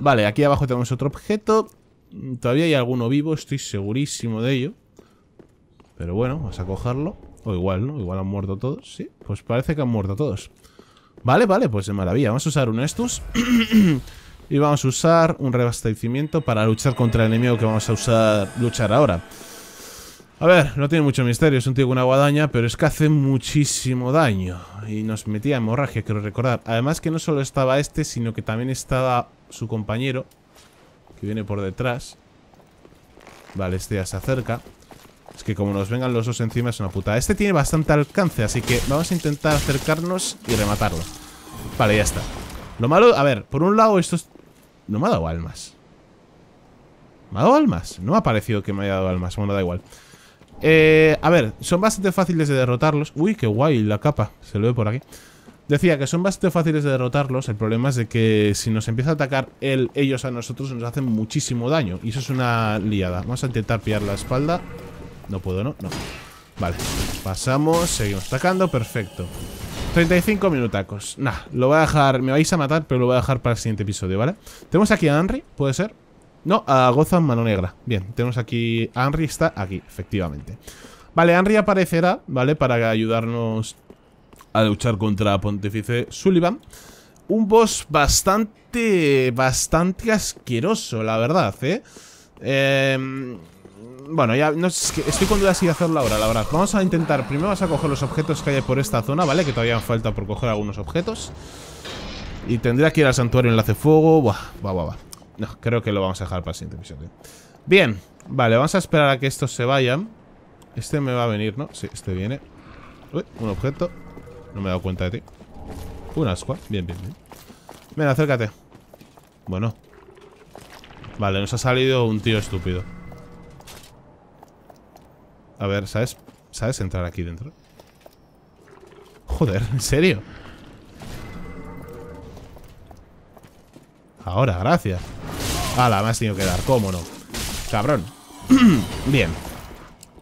Vale, aquí abajo tenemos otro objeto. Todavía hay alguno vivo, estoy segurísimo de ello. Pero bueno, vamos a cogerlo. O igual, ¿no? Igual han muerto todos. Sí, pues parece que han muerto todos. Vale, vale, pues de maravilla. Vamos a usar un Estus y vamos a usar un reabastecimiento para luchar contra el enemigo que vamos a usar luchar ahora. A ver, no tiene mucho misterio, es un tío con una guadaña, pero es que hace muchísimo daño. Y nos metía hemorragia, quiero recordar. Además que no solo estaba este, sino que también estaba su compañero, que viene por detrás. Vale, este ya se acerca. Es que como nos vengan los dos encima es una puta. Este tiene bastante alcance, así que vamos a intentar acercarnos y rematarlo. Vale, ya está. Lo malo... A ver, por un lado esto No me ha dado almas. ¿Me ha dado almas? No me ha parecido que me haya dado almas. Bueno, da igual. Eh, a ver, son bastante fáciles de derrotarlos. Uy, qué guay la capa. Se lo ve por aquí. Decía que son bastante fáciles de derrotarlos. El problema es de que si nos empieza a atacar él, ellos a nosotros nos hacen muchísimo daño. Y eso es una liada. Vamos a intentar pillar la espalda. No puedo, ¿no? No. Vale. Pasamos. Seguimos atacando. Perfecto. 35 minutacos. Nah, lo voy a dejar... Me vais a matar, pero lo voy a dejar para el siguiente episodio, ¿vale? Tenemos aquí a Henry, ¿puede ser? No, a Gozan Mano Negra. Bien, tenemos aquí... Henry está aquí, efectivamente. Vale, Henry aparecerá, ¿vale? Para ayudarnos a luchar contra Pontífice Sullivan. Un boss bastante... Bastante asqueroso, la verdad, ¿eh? Em, bueno, ya no estoy con dudas si hacerlo ahora, la verdad Vamos a intentar, primero vas a coger los objetos que hay por esta zona, ¿vale? Que todavía falta por coger algunos objetos Y tendría que ir al santuario enlace fuego Buah, va, va, va no, creo que lo vamos a dejar para el siguiente episodio. ¿eh? Bien, vale, vamos a esperar a que estos se vayan. Este me va a venir, ¿no? Sí, este viene. Uy, un objeto. No me he dado cuenta de ti. Un ascua. Bien, bien, bien. Ven, acércate. Bueno. Vale, nos ha salido un tío estúpido. A ver, ¿sabes? ¿Sabes entrar aquí dentro? Joder, ¿en serio? Ahora, gracias. Ala, me has tenido que dar, cómo no. Cabrón. Bien.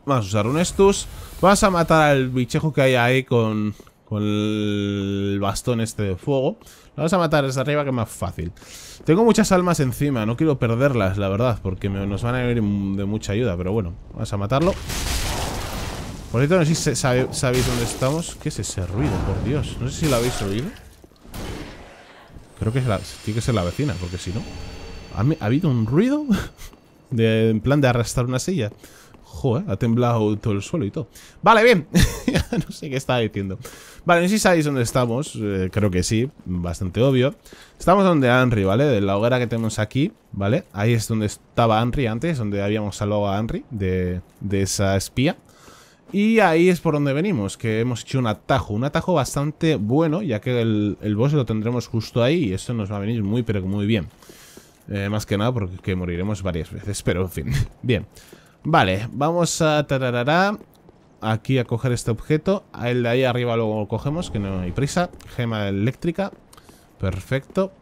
Vamos a usar un Estus. Vamos a matar al bichejo que hay ahí con, con el bastón este de fuego. Lo vamos a matar desde arriba que es más fácil. Tengo muchas almas encima, no quiero perderlas, la verdad, porque nos van a ir de mucha ayuda, pero bueno, vamos a matarlo. Por cierto, no sé si sabéis dónde estamos. ¿Qué es ese ruido, por Dios? No sé si lo habéis oído. Creo que tiene que ser la vecina, porque si no... ¿Ha, habido un ruido? de, en plan de arrastrar una silla. Joder, ha temblado todo el suelo y todo. Vale, bien. no sé qué estaba diciendo. Vale, no sé si sabéis dónde estamos. Eh, creo que sí, bastante obvio. Estamos donde Henry, ¿vale? De la hoguera que tenemos aquí, ¿vale? Ahí es donde estaba Henry antes, donde habíamos salvado a Henry de esa espía. Y ahí es por donde venimos, que hemos hecho un atajo, un atajo bastante bueno, ya que el, el boss lo tendremos justo ahí y esto nos va a venir muy pero muy bien. Eh, más que nada porque moriremos varias veces, pero en fin. bien. Vale, vamos a tararará aquí a coger este objeto. A el de ahí arriba luego cogemos, que no hay prisa. Gema eléctrica. Perfecto.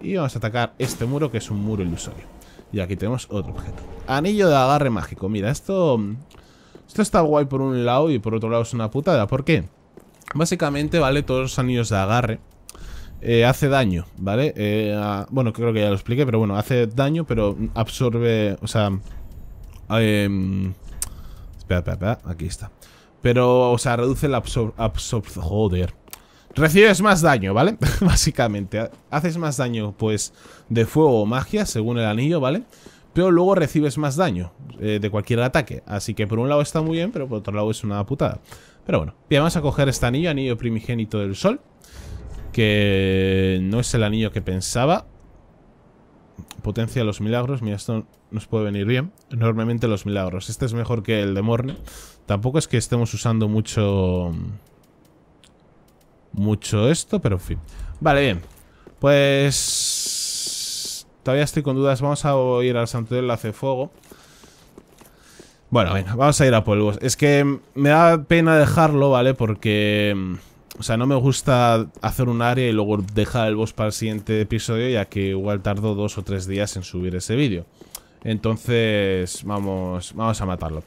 Y vamos a atacar este muro, que es un muro ilusorio. Y aquí tenemos otro objeto. Anillo de agarre mágico. Mira, esto... Esto está guay por un lado y por otro lado es una putada. ¿Por qué? Básicamente, ¿vale? Todos los anillos de agarre eh, hace daño, ¿vale? Eh, bueno, creo que ya lo expliqué, pero bueno, hace daño, pero absorbe, o sea... Em, espera, espera, espera, aquí está. Pero, o sea, reduce la absor Joder. Recibes más daño, ¿vale? Básicamente. Haces más daño, pues, de fuego o magia, según el anillo, ¿vale? vale pero luego recibes más daño eh, de cualquier ataque. Así que por un lado está muy bien, pero por otro lado es una putada. Pero bueno, Bien, vamos a coger este anillo, anillo primigénito del sol, que no es el anillo que pensaba. Potencia los milagros, mira, esto nos puede venir bien. Enormemente los milagros. Este es mejor que el de Morne. Tampoco es que estemos usando mucho... Mucho esto, pero en fin. Vale, bien. Pues Todavía estoy con dudas. Vamos a ir al santuario del hace fuego. Bueno, venga, vamos a ir a polvos. Es que me da pena dejarlo, ¿vale? Porque... Mm, o sea, no me gusta hacer un área y luego dejar el boss para el siguiente episodio, ya que igual tardó dos o tres días en subir ese vídeo. Entonces, vamos, vamos a matarlo.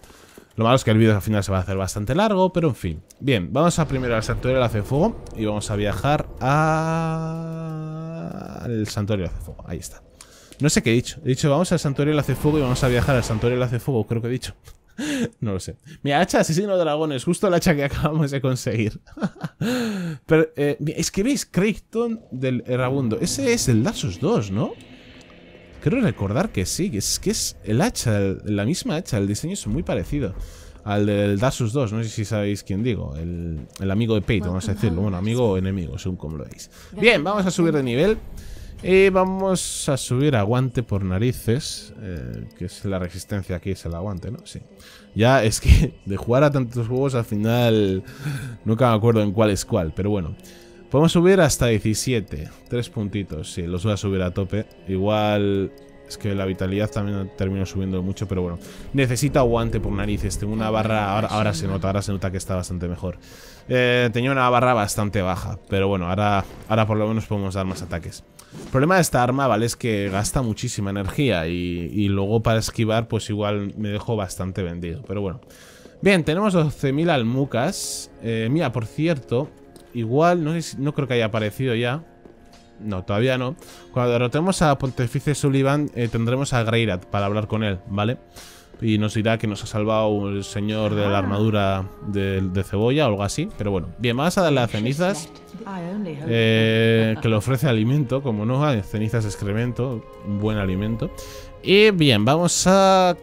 Lo malo es que el vídeo al final se va a hacer bastante largo, pero en fin. Bien, vamos a primero al santuario del Fuego y vamos a viajar a... al santuario del Fuego. Ahí está. No sé qué he dicho. He dicho, vamos al santuario del hace fuego y vamos a viajar al santuario del hace fuego, creo que he dicho. no lo sé. Mi hacha asesino de dragones, justo la hacha que acabamos de conseguir. Pero, eh, es que veis, Crichton del Erabundo. Ese es el Dasus 2, ¿no? Quiero recordar que sí, es que es el hacha, la misma hacha, el diseño es muy parecido al del Dasus 2, no sé si sabéis quién digo, el, el amigo de Peyton, vamos a decirlo, bueno, amigo o enemigo, según como lo veis. Bien, vamos a subir de nivel. Y eh, vamos a subir aguante por narices, eh, que es la resistencia aquí, es el aguante, ¿no? Sí. Ya es que de jugar a tantos juegos al final nunca me acuerdo en cuál es cuál, pero bueno. Podemos subir hasta 17, tres puntitos, sí, los voy a subir a tope. Igual es que la vitalidad también termino subiendo mucho, pero bueno. Necesita aguante por narices, tengo una barra, ahora, ahora se nota, ahora se nota que está bastante mejor. Eh, tenía una barra bastante baja. Pero bueno, ahora, ahora por lo menos podemos dar más ataques. El problema de esta arma, ¿vale? Es que gasta muchísima energía y, luego para esquivar pues igual me dejo bastante vendido. Pero bueno. Bien, tenemos 12.000 almucas. Eh, mira, por cierto, igual, no, no creo que haya aparecido ya. No, todavía no. Cuando derrotemos a Pontefice Sullivan, eh, tendremos a Greirat para hablar con él, ¿vale? vale y nos dirá que nos ha salvado el señor de la ah. armadura de, cebolla o algo así. Pero bueno, bien, vamos a darle a cenizas. Eh, que le ofrece alimento, como no, cenizas excremento, un buen alimento. Y bien, vamos a...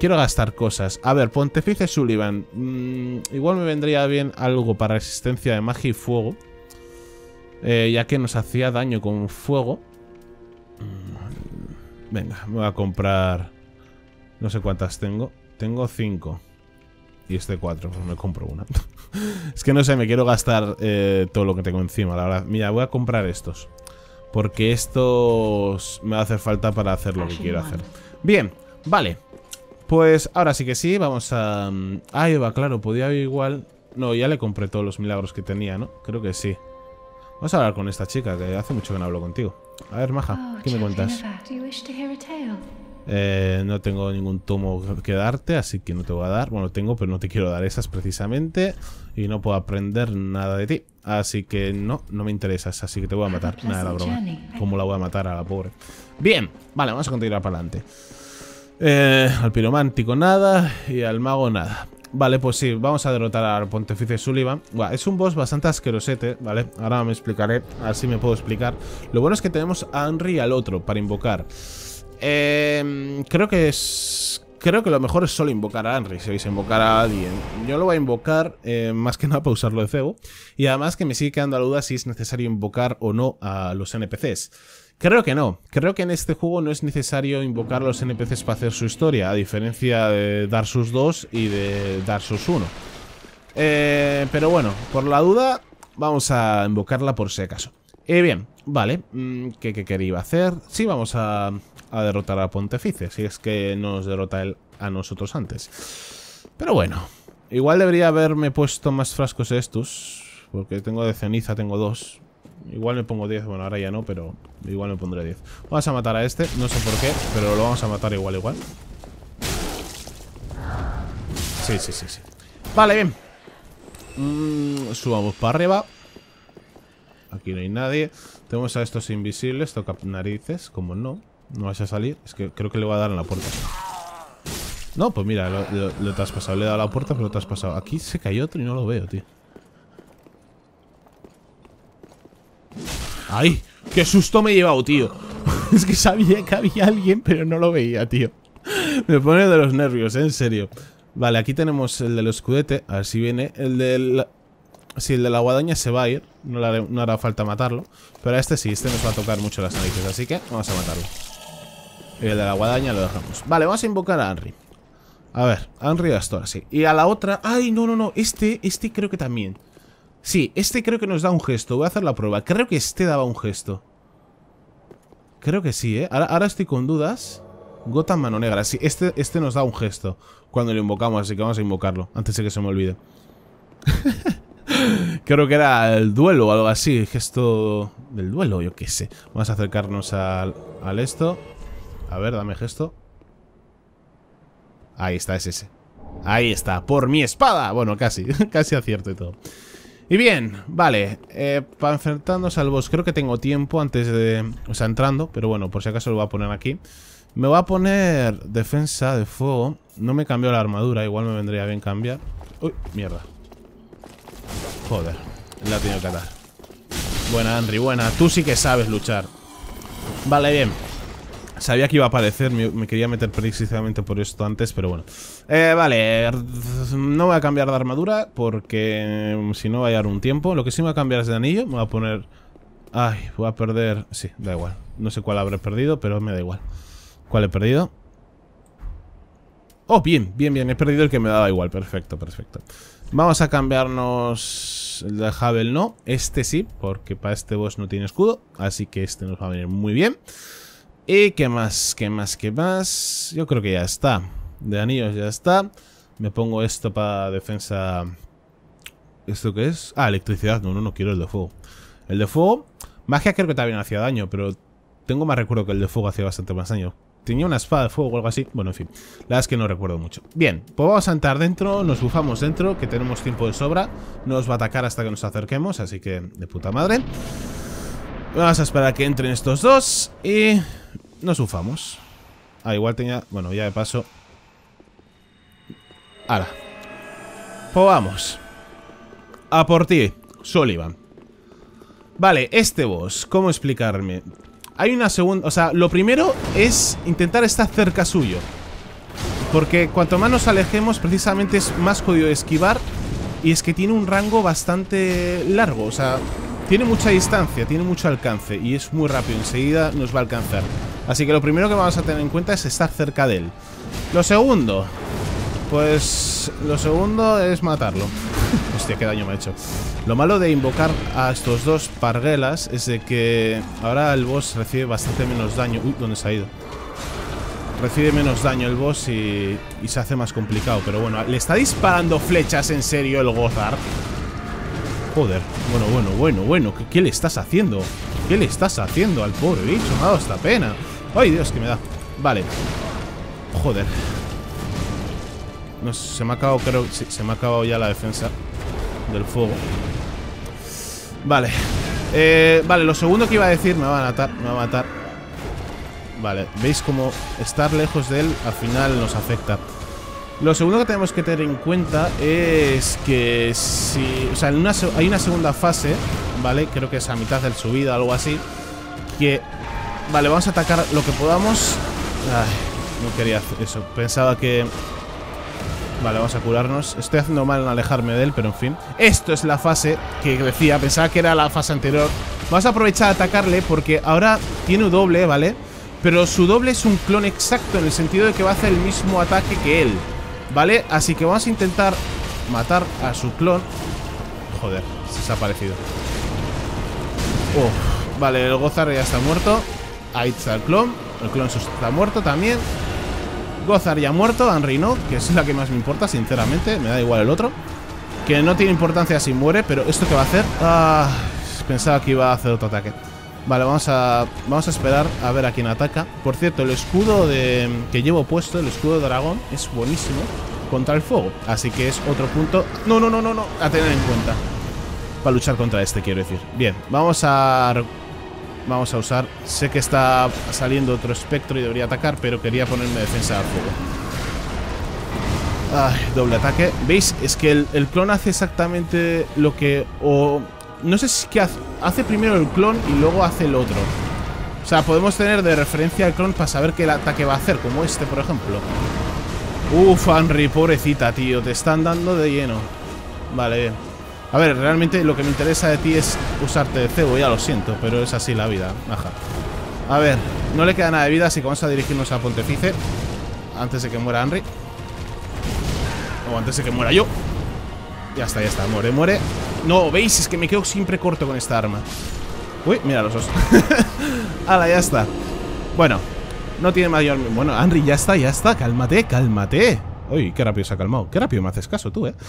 Quiero gastar cosas. A ver, Pontefice Sullivan. Mm, igual me vendría bien algo para resistencia de magia y fuego. Eh, ya que nos hacía daño con fuego. Mm, venga, me voy a comprar... No sé cuántas tengo. Tengo cinco. Y este cuatro, pues me compro una. es que no sé, me quiero gastar eh, todo lo que tengo encima, la verdad. Mira, voy a comprar estos. Porque estos me va a hacer falta para hacer lo que quiero hacer. Bien, vale. Pues ahora sí que sí, vamos a... Ah, va, claro, podía igual... No, ya le compré todos los milagros que tenía, ¿no? Creo que sí. Vamos a hablar con esta chica, que hace mucho que no hablo contigo. A ver, Maja, oh, ¿qué me cuentas? Eh, no tengo ningún tomo que darte, así que no te voy a dar. Bueno, tengo, pero no te quiero dar esas precisamente. Y no puedo aprender nada de ti. Así que no, no me interesas, así que te voy a matar. Nada, la broma. ¿Cómo la voy a matar a la pobre? Bien, vale, vamos a continuar para adelante. Eh, al piromántico nada y al mago nada. Vale, pues sí, vamos a derrotar al pontífice Sullivan. Buah, es un boss bastante asquerosete, ¿vale? Ahora me explicaré, así me puedo explicar. Lo bueno es que tenemos a Henry y al otro para invocar. Eh, creo que es... Creo que lo mejor es solo invocar a Henry, si vais a invocar a alguien. Yo lo voy a invocar eh, más que nada para usarlo de cebo. Y además que me sigue quedando la duda si es necesario invocar o no a los NPCs. Creo que no. Creo que en este juego no es necesario invocar a los NPCs para hacer su historia, a diferencia de dar sus 2 y de dar sus 1. Eh, pero bueno, por la duda, vamos a invocarla por si acaso. Y eh, bien, vale. Mm, ¿Qué, quería hacer? Sí, vamos a, derrotar a Pontefice, si es que nos derrota él a nosotros antes. Pero bueno, igual debería haberme puesto más frascos estos, porque tengo de ceniza, tengo dos. Igual me pongo diez bueno, ahora ya no, pero igual me pondré 10. Vamos a matar a este, no sé por qué, pero lo vamos a matar igual, igual. Sí, sí, sí, sí. Vale, bien. Mm, subamos para arriba. Aquí no hay nadie. Tenemos a estos invisibles. Toca narices. Como no. No vas a salir. Es que creo que le voy a dar en la puerta. No, pues mira, lo, has pasado. Le he dado a la puerta, pero lo has pasado. Aquí se cayó otro y no lo veo, tío. ¡Ay! ¡Qué susto me he llevado, tío! es que sabía que había alguien, pero no lo veía, tío. me pone de los nervios, ¿eh? en serio. Vale, aquí tenemos el del escudete. A ver si viene. El del... Si el de la guadaña se va a ir no, hará falta matarlo. Pero a este sí, este nos va a tocar mucho las narices, así que vamos a matarlo. Y el de la guadaña lo dejamos. Vale, vamos a invocar a Henry. A ver, Henry Astor, sí. Y a la otra... ¡Ay, no, no, no! Este, este creo que también. Sí, este creo que nos da un gesto. Voy a hacer la prueba. Creo que este daba un gesto. Creo que sí, ¿eh? Ahora, estoy con dudas. Gota mano negra. Sí, este, este nos da un gesto cuando lo invocamos, así que vamos a invocarlo antes de que se me olvide. Creo que era el duelo o algo así, gesto del duelo, yo qué sé. Vamos a acercarnos al, esto. A ver, dame gesto. Ahí está, es ese. Ahí está, por mi espada. Bueno, casi, casi acierto y todo. Y bien, vale, eh, para enfrentarnos al boss creo que tengo tiempo antes de... O sea, entrando, pero bueno, por si acaso lo voy a poner aquí. Me voy a poner defensa de fuego. No me cambió la armadura, igual me vendría bien cambiar. Uy, mierda. Joder, la he tenido que dar. Buena, Andri, buena. Tú sí que sabes luchar. Vale, bien. Sabía que iba a aparecer, me, quería meter precisamente por esto antes, pero bueno. Eh, vale, eh, no voy a cambiar de armadura porque mm, si no va a llevar un tiempo. Lo que sí me voy a cambiar es de anillo, me voy a poner... Ay, voy a perder... Sí, da igual. No sé cuál habré perdido, pero me da igual. ¿Cuál he perdido? Oh, bien, bien, bien. He perdido el que me daba igual. Perfecto, perfecto. Vamos a cambiarnos el de Havel, no. Este sí, porque para este boss no tiene escudo. Así que este nos va a venir muy bien. ¿Y qué más? ¿Qué más? ¿Qué más? Yo creo que ya está. De anillos ya está. Me pongo esto para defensa... ¿Esto qué es? Ah, electricidad. No, no, no quiero el de fuego. El de fuego... Magia creo que también hacía daño, pero tengo más recuerdo que el de fuego hacía bastante más daño. Tenía una espada de fuego o algo así. Bueno, en fin. La verdad es que no recuerdo mucho. Bien, pues vamos a entrar dentro. Nos bufamos dentro, que tenemos tiempo de sobra. No nos va a atacar hasta que nos acerquemos, así que de puta madre. Vamos a esperar a que entren estos dos y nos bufamos. Ah, igual tenía... Bueno, ya de paso. Ahora. Pues vamos. A por ti, Sullivan. Vale, este boss, ¿cómo explicarme? Hay una segunda... O sea, lo primero es intentar estar cerca suyo. Porque cuanto más nos alejemos, precisamente es más jodido esquivar. Y es que tiene un rango bastante largo. O sea, tiene mucha distancia, tiene mucho alcance. Y es muy rápido. Enseguida nos va a alcanzar. Así que lo primero que vamos a tener en cuenta es estar cerca de él. Lo segundo, pues lo segundo es matarlo. Hostia, qué daño me ha hecho. Lo malo de invocar a estos dos parguelas es de que ahora el boss recibe bastante menos daño. Uy, ¿dónde se ha ido? Recibe menos daño el boss y, se hace más complicado. Pero bueno, ¿le está disparando flechas en serio el Gozar? Joder. Bueno, bueno, bueno, bueno. ¿Qué, le estás haciendo? ¿Qué le estás haciendo al pobre bicho? Me ha pena. Ay, Dios, que me da. Vale. Joder se me ha acabado, creo. se me ha acabado ya la defensa del fuego. Vale. Eh, vale, lo segundo que iba a decir me va a matar, me va a matar. Vale, veis como estar lejos de él al final nos afecta. Lo segundo que tenemos que tener en cuenta es que si... O sea, hay una segunda fase, ¿vale? Creo que es a mitad del subida, algo así. Que... Vale, vamos a atacar lo que podamos. no quería hacer eso. Pensaba que Vale, vamos a curarnos. Estoy haciendo mal en alejarme de él, pero en fin. Esto es la fase que decía, pensaba que era la fase anterior. Vamos a aprovechar a atacarle porque ahora tiene un doble, ¿vale? Pero su doble es un clon exacto en el sentido de que va a hacer el mismo ataque que él, ¿vale? Así que vamos a intentar matar a su clon. Joder, se ha desaparecido. vale, el Gozar ya está muerto. Ahí está el clon. El clon está muerto también. Gozar ya muerto, Henry no, que es la que más me importa, sinceramente, me da igual el otro. Que no tiene importancia si muere, pero ¿esto qué va a hacer? Ah, pensaba que iba a hacer otro ataque. Vale, vamos a, vamos a esperar a ver a quién ataca. Por cierto, el escudo de, que llevo puesto, el escudo de dragón, es buenísimo contra el fuego. Así que es otro punto... No, no, no, no, no, a tener en cuenta. Para luchar contra este, quiero decir. Bien, vamos a Vamos a usar. Sé que está saliendo otro espectro y debería atacar, pero quería ponerme defensa al fuego. Ay, doble ataque. ¿Veis? Es que el, clon hace exactamente lo que... O... No sé si es que hace, primero el clon y luego hace el otro. O sea, podemos tener de referencia al clon para saber qué ataque va a hacer, como este, por ejemplo. Uf, Henry, pobrecita, tío. Te están dando de lleno. Vale, bien. A ver, realmente lo que me interesa de ti es usarte de cebo, ya lo siento, pero es así la vida, ajá. A ver, no le queda nada de vida, así que vamos a dirigirnos a Pontefice antes de que muera Henry. O antes de que muera yo. Ya está, ya está, muere, muere. No, ¿veis? Es que me quedo siempre corto con esta arma. Uy, mira los dos. Hala, ya está. Bueno, no tiene mayor... Bueno, Henry, ya está, ya está, cálmate, cálmate. Uy, qué rápido se ha calmado. Qué rápido me haces caso tú, eh.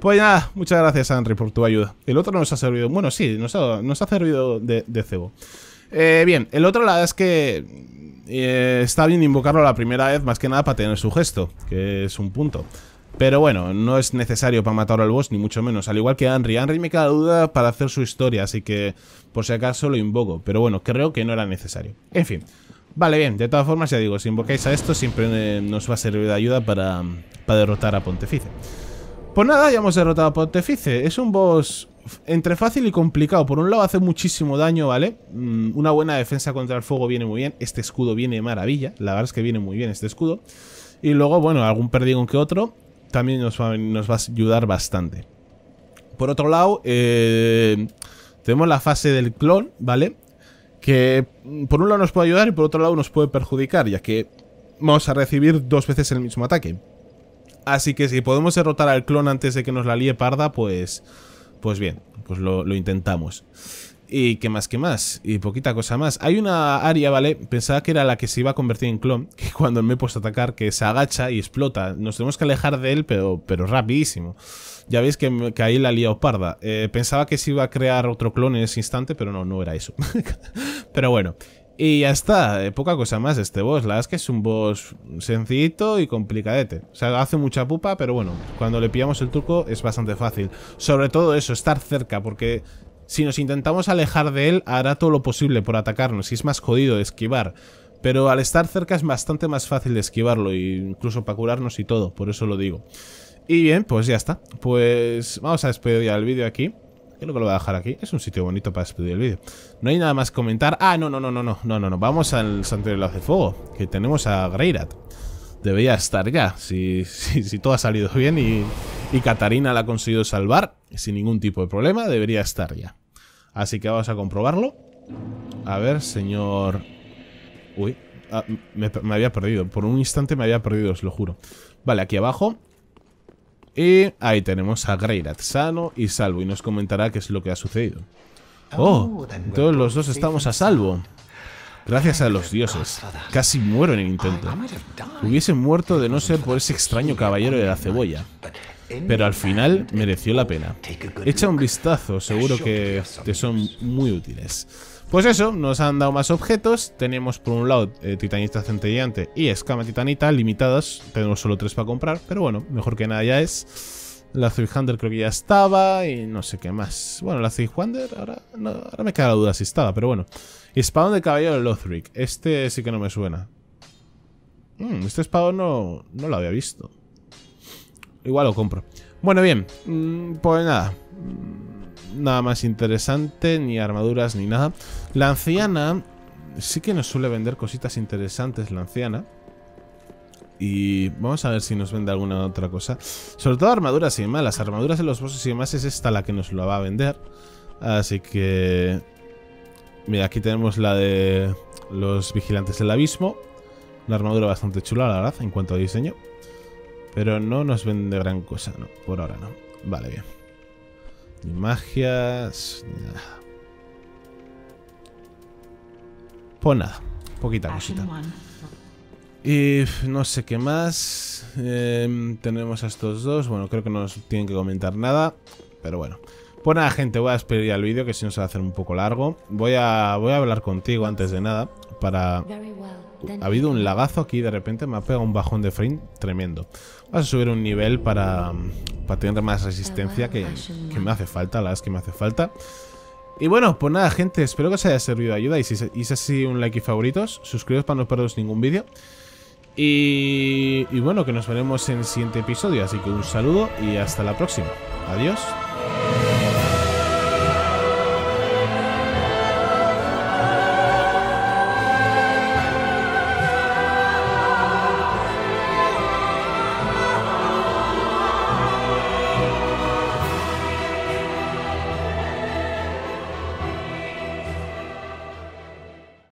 Pues nada, muchas gracias, Henry, por tu ayuda. El otro nos ha servido... Bueno, sí, nos ha, servido de, cebo. Eh, bien, el otro la verdad es que eh, está bien invocarlo la primera vez, más que nada para tener su gesto, que es un punto. Pero bueno, no es necesario para matar al boss, ni mucho menos. Al igual que Henry. Henry me queda duda para hacer su historia, así que por si acaso lo invoco. Pero bueno, creo que no era necesario. En fin. Vale, bien. De todas formas, ya digo, si invocáis a esto, siempre eh, nos va a servir de ayuda para, para derrotar a Pontefice. Pues nada, ya hemos derrotado a Pontefice. Es un boss entre fácil y complicado. Por un lado hace muchísimo daño, ¿vale? Mm, una buena defensa contra el fuego viene muy bien. Este escudo viene de maravilla. La verdad es que viene muy bien este escudo. Y luego, bueno, algún perdigón que otro también nos va, a ayudar bastante. Por otro lado, eh, tenemos la fase del clon, ¿vale? Que mm, por un lado nos puede ayudar y por otro lado nos puede perjudicar, ya que vamos a recibir dos veces el mismo ataque. Así que si podemos derrotar al clon antes de que nos la líe parda, pues... Pues bien, pues lo, intentamos. Y qué más, que más. Y poquita cosa más. Hay una área, ¿vale? Pensaba que era la que se iba a convertir en clon. Que cuando me he puesto a atacar, que se agacha y explota. Nos tenemos que alejar de él, pero, pero rapidísimo. Ya veis que, ahí la liado parda. Eh, pensaba que se iba a crear otro clon en ese instante, pero no, no era eso. pero bueno. Y ya está, eh, poca cosa más este boss. La verdad es que es un boss sencillito y complicadete. O sea, hace mucha pupa, pero bueno, cuando le pillamos el truco es bastante fácil. Sobre todo eso, estar cerca, porque si nos intentamos alejar de él, hará todo lo posible por atacarnos y es más jodido de esquivar. Pero al estar cerca es bastante más fácil de esquivarlo, e incluso para curarnos y todo, por eso lo digo. Y bien, pues ya está. Pues vamos a despedir el vídeo aquí. Creo que lo voy a dejar aquí. Es un sitio bonito para despedir el vídeo. No hay nada más que comentar. Ah, no, no, no, no, no, no, no, Vamos al Santuario del de Fuego, que tenemos a Greirat. Debería estar ya, si, si, todo ha salido bien y, Katarina la ha conseguido salvar sin ningún tipo de problema, debería estar ya. Así que vamos a comprobarlo. A ver, señor... Uy, ah, me, me había perdido. Por un instante me había perdido, os lo juro. Vale, aquí abajo y ahí tenemos a Greirat sano y salvo y nos comentará qué es lo que ha sucedido. Oh, oh todos los dos estamos a salvo. Gracias a los dioses. Casi muero en el intento. Hubiese muerto de no ser por ese extraño caballero de la cebolla. Pero al final mereció la pena. Echa un vistazo, seguro que te son muy útiles. Pues eso, nos han dado más objetos. Tenemos por un lado eh, Titanita Centellante y Escama Titanita limitadas. Tenemos solo tres para comprar, pero bueno, mejor que nada ya es. La Three Hunter creo que ya estaba y no sé qué más. Bueno, la Three Hunter ahora, ahora me queda la duda si estaba, pero bueno. Y espadón de caballero de Lothric. Este sí que no me suena. Mm, este espadón no, no lo había visto. Igual lo compro. Bueno, bien. Mm, pues nada nada más interesante, ni armaduras, ni nada. La anciana sí que nos suele vender cositas interesantes, la anciana. Y vamos a ver si nos vende alguna otra cosa. Sobre todo armaduras y demás. Las armaduras de los bosses y demás es esta la que nos lo va a vender. Así que... Mira, aquí tenemos la de los vigilantes del abismo. Una armadura bastante chula, la verdad, en cuanto a diseño. Pero no nos vende gran cosa, no, por ahora no. Vale, bien. Ni magias, Pues nada, poquita cosita. Y no sé qué más. Em, tenemos a estos dos. Bueno, creo que no nos tienen que comentar nada. Pero bueno. Pues nada, gente, voy a despedir el vídeo que si no se va a hacer un poco largo. Voy a, voy a hablar contigo antes de nada para ha habido un lagazo aquí de repente, me ha pegado un bajón de frame tremendo. Vamos a subir un nivel para, para tener más resistencia que, que me hace falta, la verdad es que me hace falta. Y bueno, pues nada gente, espero que os haya servido de ayuda y si es así un like y favoritos, suscribiros para no perderos ningún vídeo. Y, y bueno, que nos veremos en el siguiente episodio, así que un saludo y hasta la próxima. Adiós.